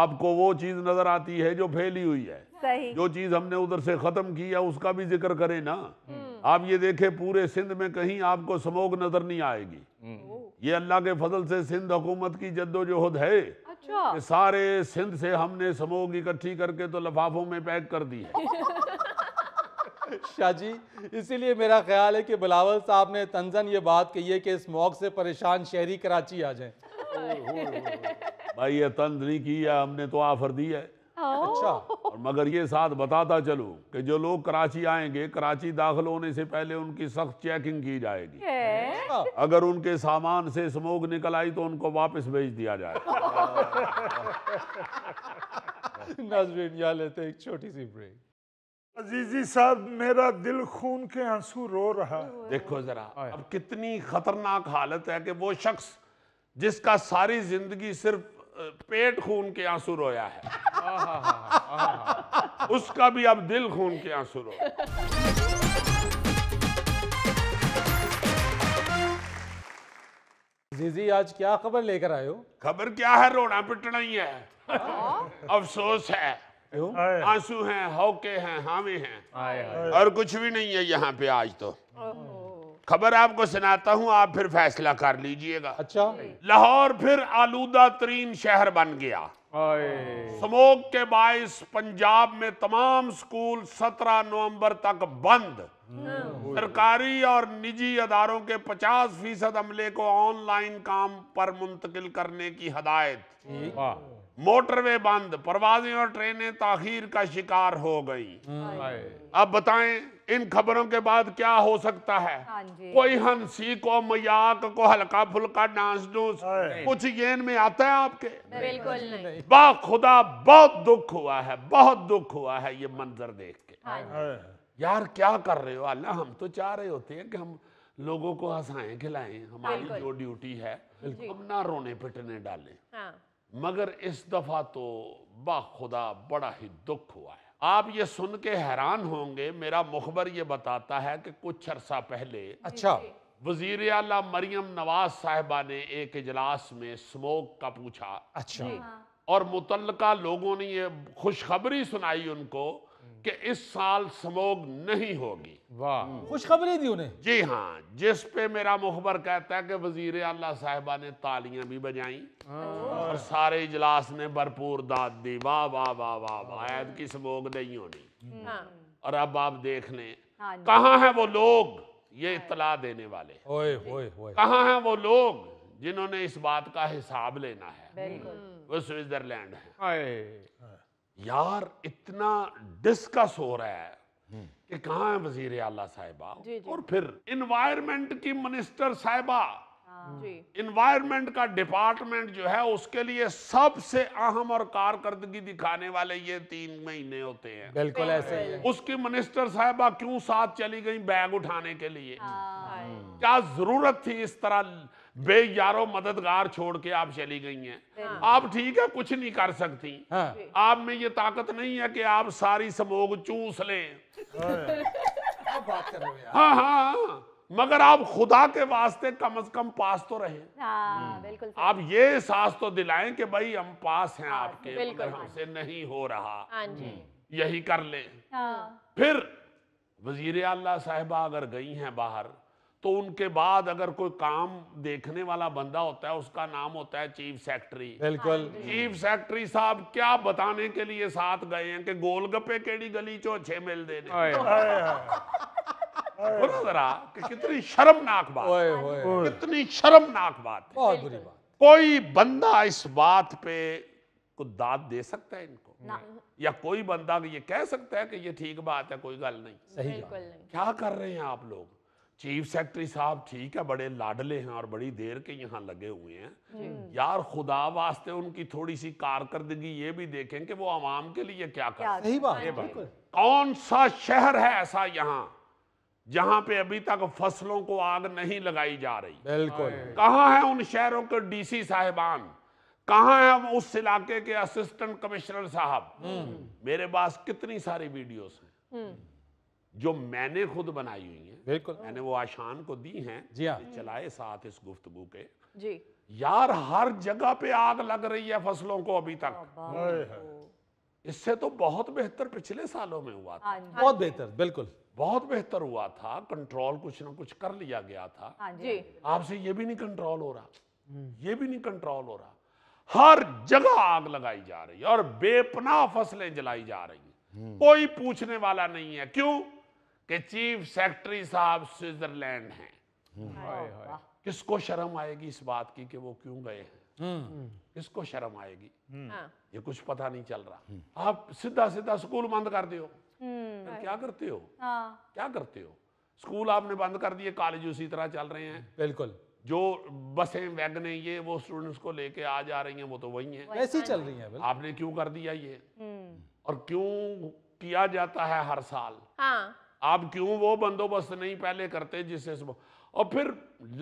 आपको वो चीज नजर आती है जो फैली हुई है जो चीज हमने उधर से खत्म की है उसका भी जिक्र करें ना हम्म। आप ये देखें पूरे सिंध में कहीं आपको समोग नजर नहीं आएगी ये अल्लाह के फजल से सिंध हुकूमत की जद्दोजहद है अच्छा। सारे सिंध से हमने स्मोक इकट्ठी करके तो लफाफों में पैक कर दी है शाह जी इसीलिए मेरा ख्याल है कि बिलावल साहब ने तंजन ये बात कही है कि स्मोक से परेशान शहरी कराची आ जाए भाई ये तंज नहीं किया हमने तो ऑफर दी है अच्छा और मगर ये साथ बताता चलूं कि जो लोग कराची आएंगे कराची दाखिल होने से पहले उनकी सख्त चेकिंग की जाएगी अच्छा, अगर उनके सामान से स्मोक निकल आई तो उनको वापस भेज दिया जाएगा नाजरीन यहाँ लेते एक छोटी सी ब्रेक अजीजी साहब मेरा दिल खून के आंसू रो रहा है देखो जरा अब कितनी खतरनाक हालत है कि वो शख्स जिसका सारी जिंदगी सिर्फ पेट खून के आंसू रोया है उसका भी अब दिल खून के आंसू रो जीजी आज क्या खबर लेकर आए हो खबर क्या है रोना पिटना ही है अफसोस है आंसू हैं हौके हैं हावे हैं और कुछ भी नहीं है यहाँ पे आज तो खबर आपको सुनाता हूँ आप फिर फैसला कर लीजिएगा अच्छा लाहौर फिर आलूदा तरीन शहर बन गया स्मोक के बायस पंजाब में तमाम स्कूल 17 नवंबर तक बंद हम्म। सरकारी और निजी अदारों के 50 फीसद अमले को ऑनलाइन काम पर मुंतकिल करने की हदायत मोटरवे बंद परवाजें और ट्रेनें ताखिर का शिकार हो गई हम्म। अब बताएं इन खबरों के बाद क्या हो सकता है हाँ कोई हंसी को मयाक को हल्का फुल्का डांस डूस हाँ। कुछ गेन में आता है आपके बिल्कुल नहीं बा खुदा बहुत दुख हुआ है बहुत दुख हुआ है ये मंजर देख के हाँ यार क्या कर रहे हो अल्लाह हम तो चाह रहे होते हैं कि हम लोगों को हंसाएं खिलाएं हमारी जो ड्यूटी है हम ना रोने पिटने डालें मगर इस दफा तो बा खुदा बड़ा ही दुख हुआ है आप ये सुन के हैरान होंगे मेरा मुखबर ये बताता है कि कुछ अरसा पहले अच्छा वजीर अला मरियम नवाज साहबा ने एक इजलास में स्मोक का पूछा अच्छा और मुतलका लोगों ने ये खुशखबरी सुनाई उनको कि इस साल समोग नहीं होगी वाह हम्म। खुशखबरी दी उन्हें जी हाँ जिस पे मेरा मुखबर कहता है कि वजीर अल्लाह साहिबा ने तालियां भी बजाई हाँ। और सारे इजलास ने भरपूर दाद दी वाह वाह वाह वाह वाह की समोग नहीं होनी हम्म। हाँ। और अब आप देख लें हाँ कहाँ है वो लोग ये इतला देने वाले कहा है कहाँ वो लोग जिन्होंने इस बात का हिसाब लेना है वो स्विट्जरलैंड है यार इतना डिस्कस हो रहा है कि कहा है वजीर आला साहिबा और फिर इन्वायरमेंट की मिनिस्टर साहिबा इन्वायरमेंट हाँ, का डिपार्टमेंट जो है उसके लिए सबसे अहम और कारकर्दगी दिखाने वाले ये तीन महीने होते हैं बिल्कुल ऐसे है। उसकी मिनिस्टर साहबा क्यों साथ चली गई बैग उठाने के लिए हाँ, क्या जरूरत थी इस तरह बेयारो मददगार छोड़ के आप चली गई हैं आप ठीक है कुछ नहीं कर सकती हाँ। आप में ये ताकत नहीं है कि आप सारी समोग चूस लें हाँ हाँ, हाँ, हाँ मगर आप खुदा के वास्ते कम अज कम पास तो रहे हाँ, हम्म। बिल्कुल आप ये एहसास तो दिलाएं कि भाई हम पास हैं आपके मगर हमसे नहीं हो रहा हम्म। यही कर लें फिर वजीर अल्लाह साहबा अगर गई हैं बाहर तो उनके बाद अगर कोई काम देखने वाला बंदा होता है उसका नाम होता है चीफ सेक्रेटरी बिल्कुल हाँ चीफ सेक्रेटरी साहब क्या बताने के लिए साथ गए हैं कि गोलगप्पे केड़ी गली चो छे मिल देने जरा कि कितनी शर्मनाक बात ओए, ओए। कितनी शर्मनाक बात बहुत बुरी बात कोई बंदा इस बात पे को दाद दे सकता है इनको या कोई बंदा ये कह सकता है कि ये ठीक बात है कोई गल नहीं सही क्या कर रहे हैं आप लोग चीफ सेक्रेटरी साहब ठीक है बड़े लाडले हैं और बड़ी देर के यहाँ लगे हुए हैं यार खुदा वास्ते उनकी थोड़ी सी कारकर्दगी ये भी देखें कि वो आवाम के लिए क्या कर सही बात कौन सा शहर है ऐसा यहाँ जहाँ पे अभी तक फसलों को आग नहीं लगाई जा रही बिल्कुल हाँ। कहाँ है उन शहरों के डीसी साहेबान कहा है उस इलाके के असिस्टेंट कमिश्नर साहब हम्म। मेरे पास कितनी सारी वीडियोस हैं हम्म। जो मैंने खुद बनाई हुई है बिल्कुल मैंने वो आशान को दी हैं जी हाँ चलाए साथ इस गुफ्तगु के जी यार हर जगह पे आग लग रही है फसलों को अभी तक इससे तो बहुत बेहतर पिछले सालों में हुआ था हाँ बहुत बेहतर बिल्कुल बहुत बेहतर हुआ था कंट्रोल कुछ ना कुछ कर लिया गया था हाँ आपसे ये भी नहीं कंट्रोल हो रहा हम्म। ये भी नहीं कंट्रोल हो रहा हर जगह आग लगाई जा रही है और बेपना फसलें जलाई जा रही है हम्म। कोई पूछने वाला नहीं है क्यों कि चीफ सेक्रेटरी साहब स्विट्जरलैंड हैं हम्म। किसको शर्म आएगी इस बात की कि वो क्यों गए हैं हम्म। किसको शर्म आएगी हम्म। हाँ। ये कुछ पता नहीं चल रहा आप सीधा सीधा स्कूल बंद कर दो क्या करते हो हाँ। क्या करते हो स्कूल आपने बंद कर दिए कॉलेज उसी तरह चल रहे हैं बिल्कुल जो बसें वैगने ये वो स्टूडेंट्स को लेके आ जा रही हैं वो तो वही हैं वैसे चल रही हैं आपने क्यों कर दिया ये और क्यों किया जाता है हर साल हाँ। आप क्यों वो बंदोबस्त नहीं पहले करते जिससे और फिर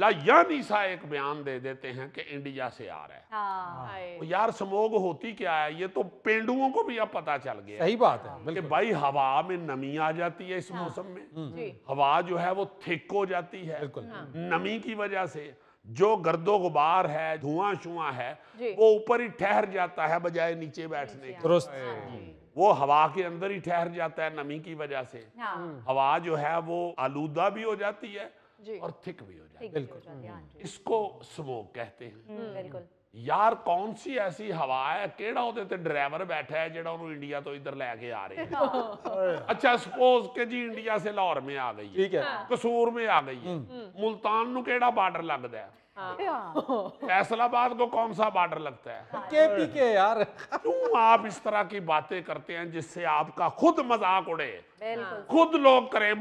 लयानी सा एक बयान दे देते हैं कि इंडिया से आ रहा है हाँ।, हाँ। तो यार स्मोग होती क्या है ये तो पेंडुओं को भी अब पता चल गया सही बात है हाँ। कि भाई हवा में नमी आ जाती है इस हाँ। मौसम में हम्म। हवा जो है वो थिक हो जाती है हाँ। नमी की वजह से जो गर्दो गुबार है धुआं शुआ है वो ऊपर ही ठहर जाता है बजाय नीचे बैठने के वो हवा के अंदर ही ठहर जाता है नमी की वजह से हाँ। हवा जो है वो आलूदा भी हो जाती है और थिक भी हो जाती है बिल्कुल इसको स्मोक कहते हैं बिल्कुल ਯਾਰ ਕੌਣ ਸੀ ਐਸੀ ਹਵਾ ਹੈ ਕਿਹੜਾ ਉਹਦੇ ਤੇ ਡਰਾਈਵਰ ਬੈਠਾ ਹੈ ਜਿਹੜਾ ਉਹਨੂੰ ਇੰਡੀਆ ਤੋਂ ਇੱਧਰ ਲੈ ਕੇ ਆ ਰਿਹਾ ਹੈ ਅੱਛਾ ਸਪੋਜ਼ ਕਿ ਜੀ ਇੰਡੀਆ ਸੇ ਲਾਹੌਰ ਮੇ ਆ ਗਈ ਹੈ ਕਸੂਰ ਮੇ ਆ ਗਈ ਹੈ ਮੁਲਤਾਨ ਨੂੰ ਕਿਹੜਾ ਬਾਰਡਰ ਲੱਗਦਾ ਹੈ हाँ। फैसलाबाद को कौन सा बॉर्डर लगता है हाँ। केपी के यार क्यों आप इस तरह की बातें करते हैं जिससे आपका खुद मजाक उड़े खुद लोग करें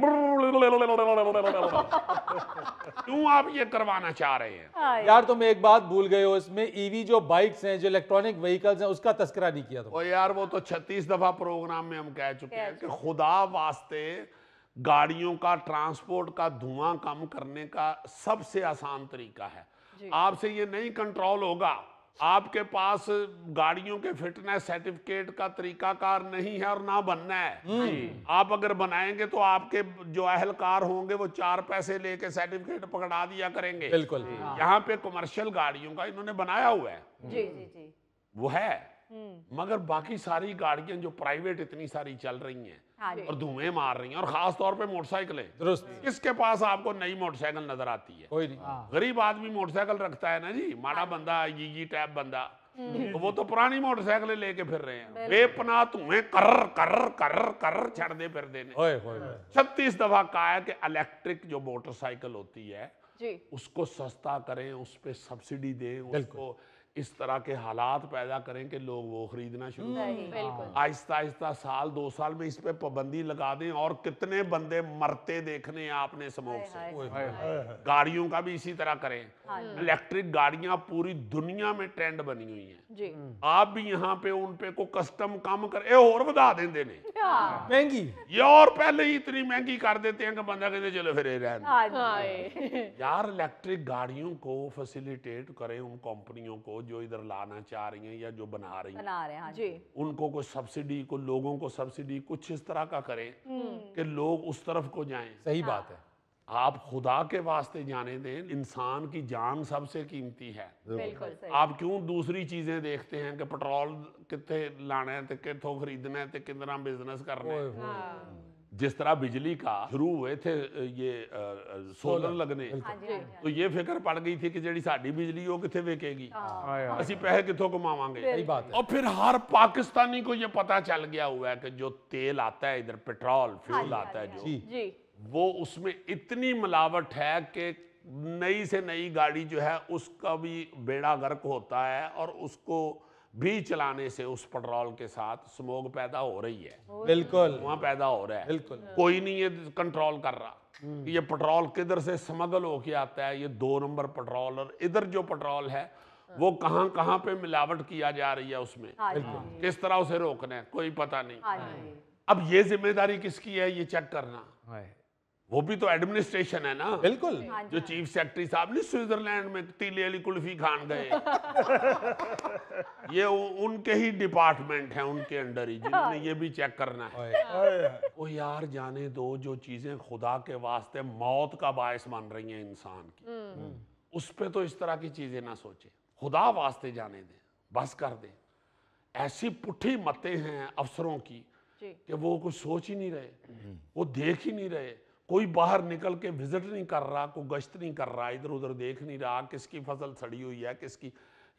क्यों आप ये करवाना चाह रहे हैं हाँ, यार तुम एक बात भूल गए हो इसमें ईवी e जो बाइक्स हैं जो इलेक्ट्रॉनिक व्हीकल्स हैं उसका तस्करा नहीं किया था यार वो तो छत्तीस दफा प्रोग्राम में हम कह चुके हैं कि खुदा वास्ते गाड़ियों का ट्रांसपोर्ट का धुआं कम करने का सबसे आसान तरीका है आपसे ये नहीं कंट्रोल होगा आपके पास गाड़ियों के फिटनेस सर्टिफिकेट का तरीकाकार नहीं है और ना बनना है हम्म। आप अगर बनाएंगे तो आपके जो अहलकार होंगे वो चार पैसे लेके सर्टिफिकेट पकड़ा दिया करेंगे बिल्कुल हाँ। यहाँ पे कमर्शियल गाड़ियों का इन्होंने बनाया हुआ है जी, जी, जी। वो है हम्म। मगर बाकी सारी गाड़ियां जो प्राइवेट इतनी सारी चल रही हैं हाँ और धुएं मार रही हैं और खास तौर पे मोटरसाइकिलें किसके पास आपको नई मोटरसाइकिल नजर आती है कोई नहीं हाँ। गरीब आदमी मोटरसाइकिल रखता है ना जी माड़ा हाँ। बंदा गीगी टैप बंदा हम्म। तो वो तो पुरानी मोटरसाइकिलें लेके फिर रहे हैं बेपना तुम्हें कर कर कर कर दे फिर देने छत्तीस दफा कहा है कि इलेक्ट्रिक जो मोटरसाइकिल होती है उसको सस्ता करें उस पर सब्सिडी दें उसको इस तरह के हालात पैदा करें कि लोग वो खरीदना शुरू हम्म, करें हाँ। आहिस्ता आहिस्ता साल दो साल में इस पे पाबंदी लगा दें और कितने बंदे मरते देखने आपने स्मोक से गाड़ियों का भी इसी तरह करें हाँ इलेक्ट्रिक गाड़ियां पूरी दुनिया में ट्रेंड बनी हुई हैं आप भी यहाँ पे उन पे को कस्टम कम करें और बता दें देने अच्छा। महंगी ये और पहले ही इतनी महंगी कर देते हैं कि बंदा कहते चलो फिर हाँ यार इलेक्ट्रिक गाड़ियों को फैसिलिटेट करें उन कंपनियों को जो इधर लाना चाह रही हैं या जो बना रही हैं बना रहे हैं हाँ जी उनको कुछ सब्सिडी को लोगों को सब्सिडी कुछ इस तरह का करें हम्म। कि लोग उस तरफ को जाएं सही हाँ। बात है आप खुदा के वास्ते जाने दें इंसान की जान सबसे कीमती है आप क्यों दूसरी चीजें देखते हैं कि पेट्रोल कितने लाने है कितों खरीदना है कितना बिजनेस करना है हाँ। जिस तरह बिजली का शुरू हुए थे ये सोलर लगने हाँ हाँ हाँ तो ये फिक्र पड़ गई थी कि जी सा बिजली वो कितने वेकेगी असि पैसे कितों कमावे और फिर हर पाकिस्तानी को ये पता चल गया हुआ है कि जो तेल आता है इधर पेट्रोल फ्यूल आता है जो वो उसमें इतनी मिलावट है कि नई से नई गाड़ी जो है उसका भी बेड़ा गर्क होता है और उसको भी चलाने से उस पेट्रोल के साथ स्मोक पैदा हो रही है बिल्कुल वहां पैदा हो रहा है बिल्कुल कोई नहीं ये कंट्रोल कर रहा हम्म। ये पेट्रोल किधर से स्मगल होके आता है ये दो नंबर पेट्रोल और इधर जो पेट्रोल है वो हाँ। कहाँ कहाँ पे मिलावट किया जा रही है उसमें हाँ किस तरह उसे रोकना है कोई पता नहीं हाँ अब ये जिम्मेदारी किसकी है ये चेक करना वो भी तो एडमिनिस्ट्रेशन है ना बिल्कुल हाँ जो चीफ सेक्रेटरी साहब ने स्विट्जरलैंड में तीले अली कुल्फी खान गए ये उ, उनके ही डिपार्टमेंट है उनके अंडर ही जिन्होंने हाँ। ये भी चेक करना है वो यार जाने दो जो चीजें खुदा के वास्ते मौत का बायस मान रही हैं इंसान की हम्म। हम्म। उस पर तो इस तरह की चीजें ना सोचे खुदा वास्ते जाने दें बस कर दें ऐसी पुठी मतें हैं अफसरों की कि वो कुछ सोच ही नहीं रहे हम्म। वो देख ही नहीं रहे कोई बाहर निकल के विजिट नहीं कर रहा कोई गश्त नहीं कर रहा इधर उधर देख नहीं रहा किसकी फसल सड़ी हुई है किसकी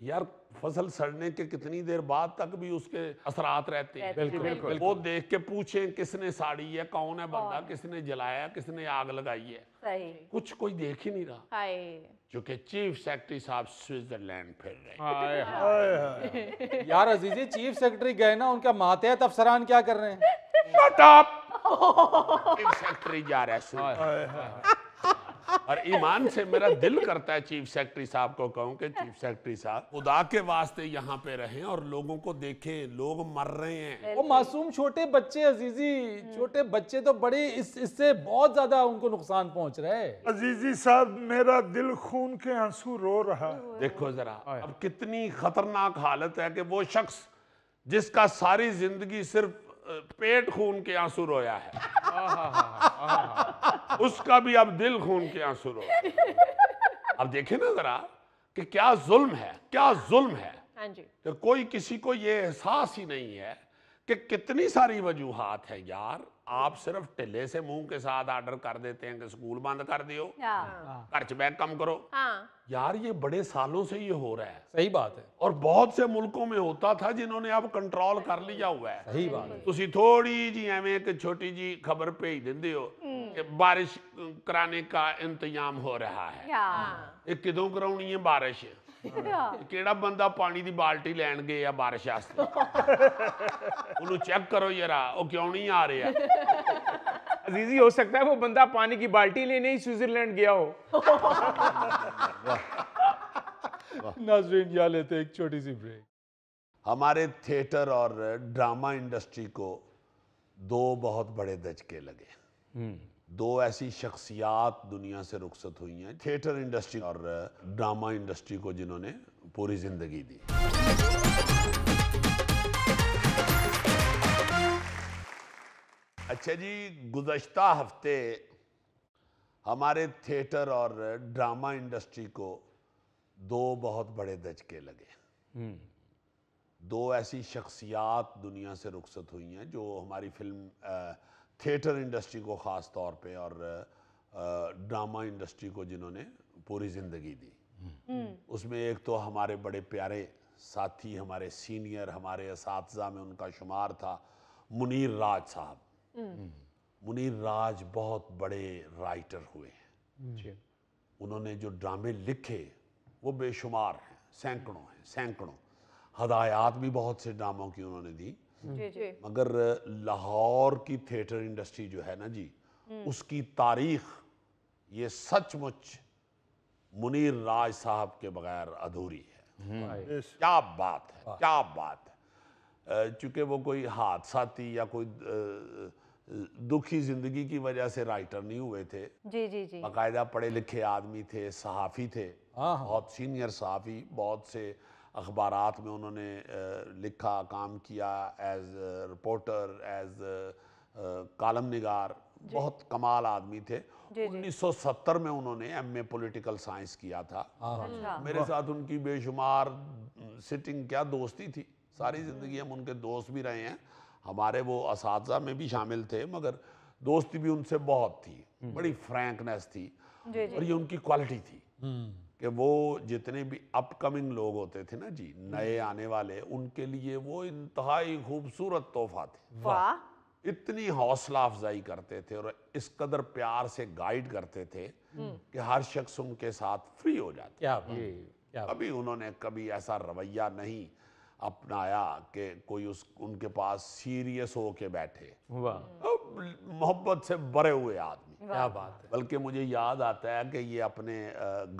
यार फसल सड़ने के कितनी देर बाद तक भी उसके असरात रहते हैं बिल्कुल, बिल्कुल, बिल्कुल वो देख के पूछें किसने साड़ी है कौन है बंदा किसने जलाया किसने आग लगाई है सही कुछ कोई देख ही नहीं रहा जो क्योंकि चीफ सेक्रेटरी साहब स्विट्जरलैंड फिर रहे यार अजीजी चीफ सेक्रेटरी गए ना उनका मातहत अफसरान क्या कर रहे हैं चीफ सेक्रेटरी जा रहा है और ईमान से मेरा दिल करता है चीफ सेक्रेटरी साहब को कहूँ कि चीफ सेक्रेटरी साहब खुदा के वास्ते यहाँ पे रहें और लोगों को देखें लोग मर रहे हैं वो मासूम छोटे बच्चे अजीजी hmm. छोटे बच्चे तो बड़े इस इससे बहुत ज्यादा उनको नुकसान पहुँच रहा है अजीजी साहब मेरा दिल खून के आंसू रो रहा hmm. देखो जरा अब कितनी खतरनाक हालत है कि वो शख्स जिसका सारी जिंदगी सिर्फ पेट खून के आंसू रोया है उसका भी अब दिल खून के आंसू रोया अब देखे ना जरा कि क्या जुल्म है क्या जुल्म है कि हाँ तो कोई किसी को ये एहसास ही नहीं है कि कितनी सारी वजूहत है यार आप सिर्फ ढिले से मुंह के साथ ऑर्डर कर देते हैं कि स्कूल बंद कर दियो हाँ। घर बैग कम करो हाँ। यार ये बड़े सालों से ये हो रहा है सही बात है और बहुत से मुल्कों में होता था जिन्होंने अब कंट्रोल कर लिया हुआ है सही बात है ਤੁਸੀਂ ਥੋੜੀ ਜੀ ਐਵੇਂ ਕਿ ਛੋਟੀ ਜੀ ਖਬਰ ਭੇਜ ਦਿੰਦੇ ਹੋ ਕਿ ਬਾਰਿਸ਼ ਕਰਾਣੇ ਦਾ ਇੰਤਜ਼ਾਮ ਹੋ ਰਿਹਾ ਹੈ ਇਹ ਕਿਦੋਂ ਕਰਾਉਣੀ ਹੈ ਬਾਰਿਸ਼ नहीं आ अजीजी हो सकता है वो बंदा पानी की बाल्टी लेने ही स्विट्जरलैंड गया हो नाजरीन लेते एक छोटी सी ब्रेक हमारे थिएटर और ड्रामा इंडस्ट्री को दो बहुत बड़े दचके लगे दो ऐसी शख्सियात दुनिया से रुखसत हुई हैं थिएटर इंडस्ट्री और ड्रामा इंडस्ट्री को जिन्होंने पूरी ज़िंदगी दी अच्छा जी गुजशत हफ्ते हमारे थिएटर और ड्रामा इंडस्ट्री को दो बहुत बड़े दचके लगे हम्म। दो ऐसी शख्सियात दुनिया से रुखसत हुई हैं जो हमारी फिल्म आ, थिएटर इंडस्ट्री को ख़ास तौर पे और ड्रामा इंडस्ट्री को जिन्होंने पूरी ज़िंदगी दी हम्म। उसमें एक तो हमारे बड़े प्यारे साथी हमारे सीनियर हमारे इस में उनका शुमार था मुनीर राज साहब हम्म। मुनीर राज बहुत बड़े राइटर हुए हैं हम्म। उन्होंने जो ड्रामे लिखे वो बेशुमार हैं सैकड़ों हैं सैकड़ों हदायात भी बहुत से ड्रामों की उन्होंने दी मगर लाहौर की थिएटर इंडस्ट्री जो है ना जी हम्म। उसकी तारीख ये सचमुच मुनीर राज साहब के बगैर अधूरी है हम्म। क्या बात है क्या बात है चूंकि वो कोई हादसा थी या कोई दुखी जिंदगी की वजह से राइटर नहीं हुए थे जी जी जी बाकायदा पढ़े लिखे आदमी थे सहाफ़ी थे हाँ, हाँ। बहुत सीनियर सहाफ़ी बहुत से अखबार में उन्होंने लिखा काम किया एज रिपोर्टर एज कालम नगार बहुत कमाल आदमी थे 1970 में उन्होंने एम ए पोलिटिकल साइंस किया था हाँ, हाँ। अच्छा। मेरे साथ उनकी बेशुमार सिटिंग क्या दोस्ती थी सारी ज़िंदगी हम उनके दोस्त भी रहे हैं हमारे वो इस में भी शामिल थे मगर दोस्ती भी उनसे बहुत थी हम्म। बड़ी फ्रैंकनेस थी और ये उनकी क्वालिटी थी हम्म। कि वो जितने भी अपकमिंग लोग होते थे ना जी नए हम्म। आने वाले उनके लिए वो इंतहाई खूबसूरत तोहफा थे वाह इतनी हौसला अफजाई करते थे और इस कदर प्यार से गाइड करते थे हम्म। कि हर शख्स उनके साथ फ्री हो जाते क्या क्या कभी उन्होंने कभी ऐसा रवैया नहीं अपनाया कि कोई उस उनके पास सीरियस होके बैठे मोहब्बत से भरे हुए आदमी क्या बात है बल्कि मुझे याद आता है कि ये अपने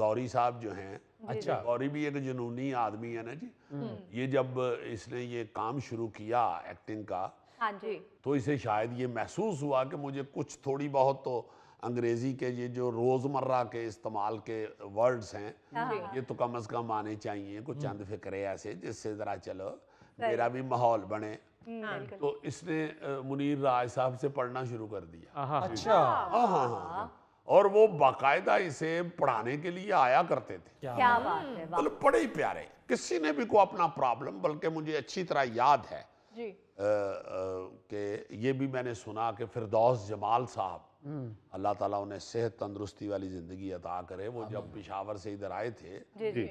गौरी साहब जो हैं अच्छा गौरी भी एक जुनूनी आदमी है ना जी हम्म। ये जब इसने ये काम शुरू किया एक्टिंग का हाँ जी तो इसे शायद ये महसूस हुआ कि मुझे कुछ थोड़ी बहुत तो अंग्रेजी के ये जो रोजमर्रा के इस्तेमाल के वर्ड्स हैं हाँ ये तो कम अज कम आने चाहिए कुछ हम्म। चंद फिक्रे ऐसे जिससे जरा चलो मेरा भी माहौल बने हम्म। हाँ, तो इसने मुनीर राय साहब से पढ़ना शुरू कर दिया अच्छा हाँ हाँ और वो बाकायदा इसे पढ़ाने के लिए आया करते थे क्या बात है मतलब बड़े ही प्यारे किसी ने भी को अपना प्रॉब्लम बल्कि मुझे अच्छी तरह याद है कि ये भी मैंने सुना कि फिरदौस जमाल साहब हम्म। अल्लाह ताला उन्हें सेहत तंदरुस्ती वाली ज़िंदगी अता करे वो जब पिशावर से इधर आए थे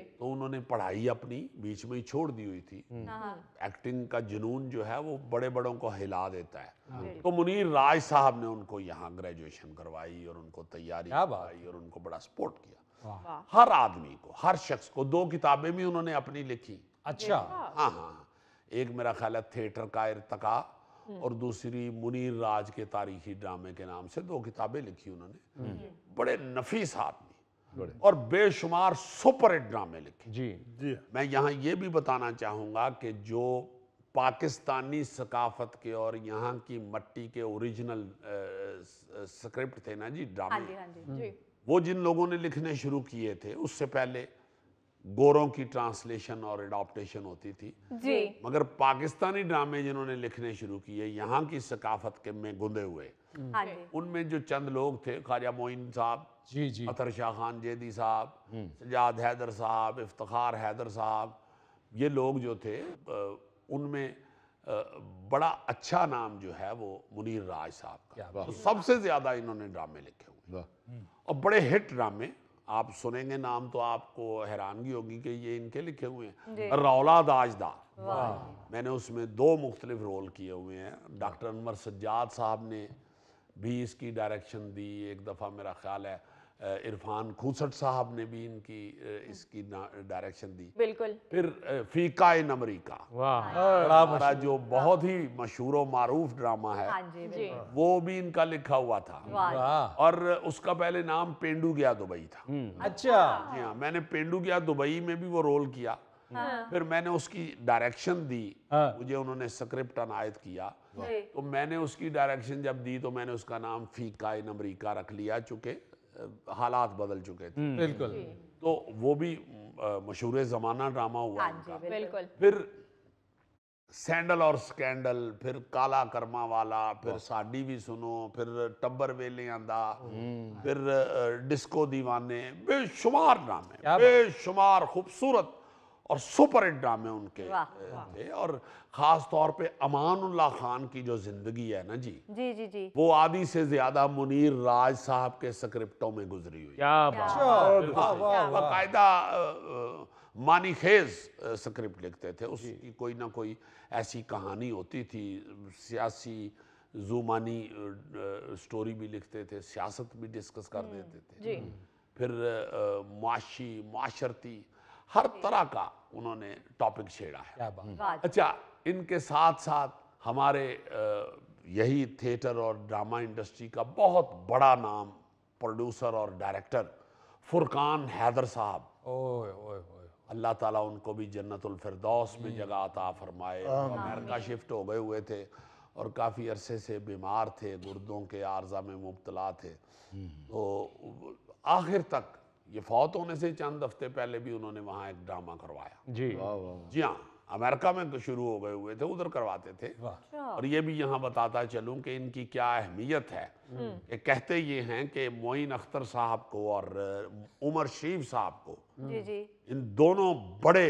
तो उन्होंने पढ़ाई अपनी बीच में ही छोड़ दी हुई थी हम्म। एक्टिंग का जुनून जो है वो बड़े बड़ों को हिला देता है हाँ। तो मुनीर राज साहब ने उनको यहाँ ग्रेजुएशन करवाई और उनको तैयारी करवाई और उनको बड़ा सपोर्ट किया हर आदमी को हर शख्स को दो किताबें भी उन्होंने अपनी लिखी अच्छा हाँ। हाँ, हाँ हाँ एक मेरा ख्याल है थिएटर का इरतका हम्म। और दूसरी मुनीर राज के तारीखी ड्रामे के नाम से दो किताबें लिखी उन्होंने हम्म। बड़े नफीस आदमी और बेशुमार सुपर हिट ड्रामे लिखे जी जी मैं यहाँ ये भी बताना चाहूंगा कि जो पाकिस्तानी सकाफत के और यहाँ की मट्टी के ओरिजिनल स्क्रिप्ट थे ना जी ड्रामे हाँ हाँ वो जिन लोगों ने लिखने शुरू किए थे उससे पहले गोरों की ट्रांसलेशन और एडॉप्टेशन होती थी जी मगर पाकिस्तानी ड्रामे जिन्होंने लिखने शुरू किए यहाँ की सकाफत के में गुंदे हुए हम्म। हाँ उनमें जो चंद लोग थे ख्वाजा मोइन साहब जी जी अतर शाह खान जेदी साहब हम्म। सजाद हैदर साहब इफ्तार हैदर साहब ये लोग जो थे उनमें बड़ा अच्छा नाम जो है वो मुनीर राज साहब का तो सबसे ज्यादा इन्होंने ड्रामे लिखे हुए और बड़े हिट ड्रामे आप सुनेंगे नाम तो आपको हैरानगी होगी कि ये इनके लिखे हुए हैं रौला दाजदा मैंने उसमें दो मुख्तलिफ रोल किए हुए हैं डॉक्टर अनवर सज्जाद साहब ने भी इसकी डायरेक्शन दी एक दफ़ा मेरा ख्याल है इरफान खूसट साहब ने भी इनकी इसकी डायरेक्शन दी बिल्कुल फिर फीका इन अमरीका हमारा हाँ हाँ। जो बहुत ही मशहूर व ड्रामा है हाँ जी, वो भी इनका लिखा हुआ था और उसका पहले नाम पेंडू गया दुबई था हम्म। अच्छा।, अच्छा जी हाँ मैंने पेंडू गया दुबई में भी वो रोल किया हाँ। फिर मैंने उसकी डायरेक्शन दी हाँ। मुझे उन्होंने स्क्रिप्ट अनायत किया तो मैंने उसकी डायरेक्शन जब दी तो मैंने उसका नाम फीका इन अमरीका रख लिया चुके हालात बदल चुके थे हम्म। बिल्कुल तो वो भी मशहूर ज़माना ड्रामा हुआ हाँ बिल्कुल फिर सैंडल और स्कैंडल फिर काला कर्मा वाला फिर साडी भी सुनो फिर टब्बर वेले आंदा हम्म। फिर डिस्को दीवाने बेशुमार नाम है बेशुमार खूबसूरत और सुपर हिट ड्रामे उनके थे और खास तौर पे उल्ला खान की जो जिंदगी है ना जी जी जी जी वो आधी से ज्यादा मुनीर राज साहब के स्क्रिप्टों में गुजरी हुई क्या बाकायदा मानी खेज स्क्रिप्ट लिखते थे उसकी कोई ना कोई ऐसी कहानी होती थी सियासी जुमानी स्टोरी भी लिखते थे सियासत भी डिस्कस कर हम्म, देते थे हम्म। फिर माशी माशरती हर तरह का उन्होंने टॉपिक छेड़ा है हम्म। हम्म। अच्छा इनके साथ साथ हमारे यही थिएटर और ड्रामा इंडस्ट्री का बहुत बड़ा नाम प्रोड्यूसर और डायरेक्टर फुरकान हैदर साहब अल्लाह ताला उनको भी जन्नतुल फिरदौस में जगह अता फरमाए अमेरिका शिफ्ट हो गए हुए थे और काफ़ी अरसे से बीमार थे गुर्दों के आर्जा में मुबतला थे हम्म। तो आखिर तक ये फौत होने से चंद हफ्ते पहले भी उन्होंने वहां एक ड्रामा करवाया जी वाँ वाँ। जी हाँ अमेरिका में तो शुरू हो गए हुए थे उधर करवाते थे अच्छा। और ये भी यहाँ बताता चलूं कि इनकी क्या अहमियत है हम्म। ये कहते ये हैं कि मोइन अख्तर साहब को और उमर शरीफ साहब को इन दोनों बड़े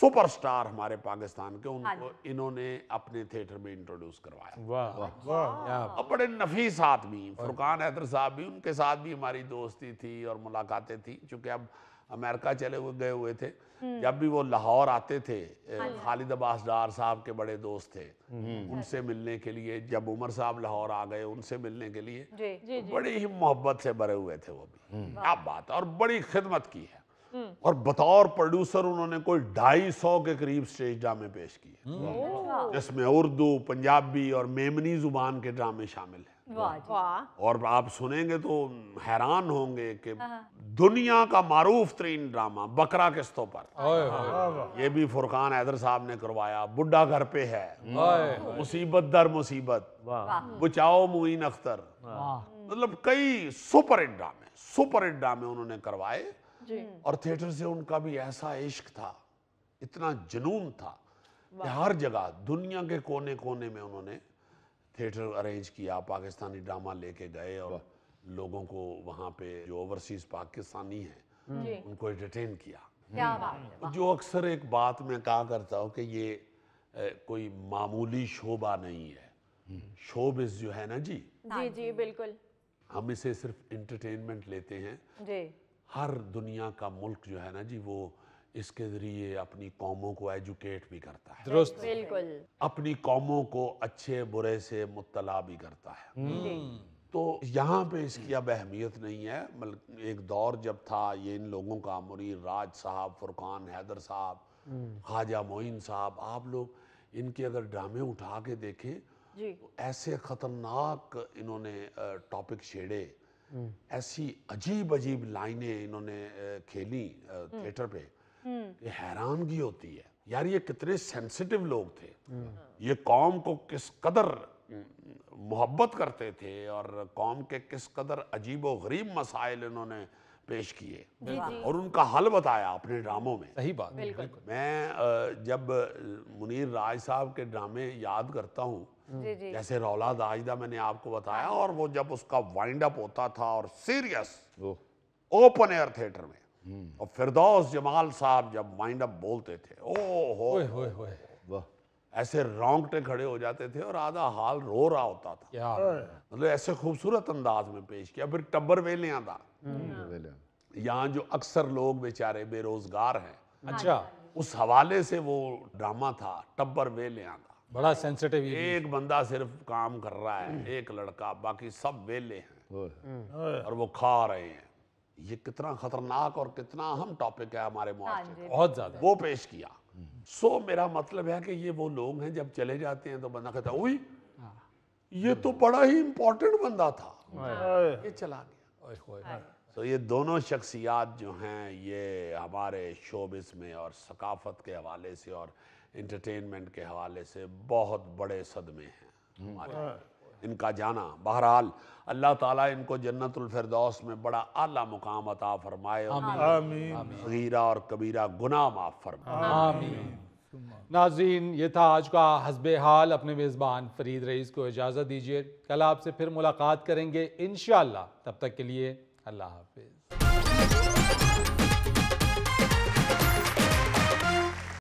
सुपरस्टार हमारे पाकिस्तान के उनको हाँ इन्होंने अपने थिएटर में इंट्रोड्यूस करवाया वाह वाह अब बड़े नफीस आदमी फुरकान हैदर साहब भी उनके साथ भी हमारी दोस्ती थी और मुलाकातें थी चूंकि अब अमेरिका चले हुए गए हुए थे हम्म। जब भी वो लाहौर आते थे हाँ खालिद अब्बास डार साहब के बड़े दोस्त थे हम्म। उनसे मिलने के लिए जब उमर साहब लाहौर आ गए उनसे मिलने के लिए जी, जी, तो बड़ी ही मोहब्बत से भरे हुए थे वो भी हम्म। क्या बात और बड़ी खिदमत की है और बतौर प्रोड्यूसर उन्होंने कोई ढाई सौ के करीब स्टेज ड्रामे पेश किए हम्म। अच्छा। जिसमें उर्दू पंजाबी और मेमनी जुबान के ड्रामे शामिल हैं और आप सुनेंगे तो हैरान होंगे कि हाँ, हाँ। दुनिया का मारूफ तरीन ड्रामा बकरा किस्तों पर ये भी फुरकान हैदर साहब ने करवाया बुढ़ा घर पे है हम्म। मुसीबत दर मुसीबत हम्म। बचाओ मुइन अख्तर मतलब कई सुपर हिट ड्रामे सुपर हिट ड्रामे उन्होंने करवाए हम्म। और थिएटर से उनका भी ऐसा इश्क था इतना जुनून था कि हर जगह दुनिया के कोने कोने में उन्होंने थिएटर अरेंज किया पाकिस्तानी ड्रामा लेके गए और लोगों को वहाँ पे जो ओवरसीज पाकिस्तानी हैं हम्म। उनको एंटरटेन किया तो जो अक्सर एक बात मैं कहा करता हूँ कि ये कोई मामूली शोभा नहीं है हम्म। शोबिस जो है ना हाँ जी जी जी बिल्कुल हम इसे सिर्फ एंटरटेनमेंट लेते हैं जी हर दुनिया का मुल्क जो है ना जी वो इसके ज़रिए अपनी कौमों को एजुकेट भी करता है दुरुस्त बिल्कुल अपनी कौमों को अच्छे बुरे से मुतला भी करता है हम्म। तो यहाँ पे इसकी अब अहमियत नहीं है बल्कि एक दौर जब था ये इन लोगों का मुरीर राज साहब फुरकान हैदर साहब हम्म। खाजा मोइन साहब आप लोग इनके अगर ड्रामे उठा के देखें तो ऐसे ख़तरनाक इन्होंने टॉपिक छेड़े हम्म। ऐसी अजीब अजीब लाइनें इन्होंने खेली हम्म। थिएटर पे हम्म। हैरानगी होती है यार ये कितने सेंसिटिव लोग थे ये कौम को किस कदर मोहब्बत करते थे और कौम के किस कदर अजीब व गरीब मसाइल इन्होंने पेश किए और उनका हल बताया अपने ड्रामों में सही बात बिल्कुल मैं जब मुनीर राय साहब के ड्रामे याद करता हूँ जैसे रौलाद आजदा मैंने आपको बताया और वो जब उसका वाइंड अप होता था और सीरियस ओपन एयर थिएटर में हम्म। और फिरदौस जमाल साहब जब वाइंड अप बोलते थे ओ हो ऐसे रोंगटे खड़े हो जाते थे और आधा हाल रो रहा होता था हाँ। मतलब ऐसे खूबसूरत अंदाज में पेश किया फिर टब्बर वेलियां था हम्म। हाँ। हाँ। हाँ। यहाँ जो अक्सर लोग बेचारे बेरोजगार हैं अच्छा उस हवाले से वो ड्रामा था टब्बर वेल यहाँ का बड़ा सेंसिटिव एक बंदा सिर्फ काम कर रहा है हम्म। एक लड़का बाकी सब वेले हैं हम्म। और वो खा रहे हैं ये कितना खतरनाक और कितना अहम टॉपिक है हमारे मुआवजे बहुत ज्यादा वो पेश किया सो मेरा मतलब है कि ये वो लोग हैं जब चले जाते हैं तो बंदा कहता है ये तो बड़ा ही इम्पोर्टेंट बंदा था ये चला गया तो ये दोनों शख्सियात जो हैं ये हमारे शोबिस में और सकाफ़त के हवाले से और इंटरटेनमेंट के हवाले से बहुत बड़े सदमे हैं हमारे हाँ। इनका जाना बहरहाल अल्लाह ताला इनको जन्नतफरदौस में बड़ा आला मुकाम अता फरमाए गीरा और कबीरा गुनाह माफ़ फरमाए नाजीन ये था आज का हसब हाल अपने मेज़बान फरीद रईस को इजाज़त दीजिए कल आपसे फिर मुलाकात करेंगे इन तब तक के लिए আল্লাহ হাফিজ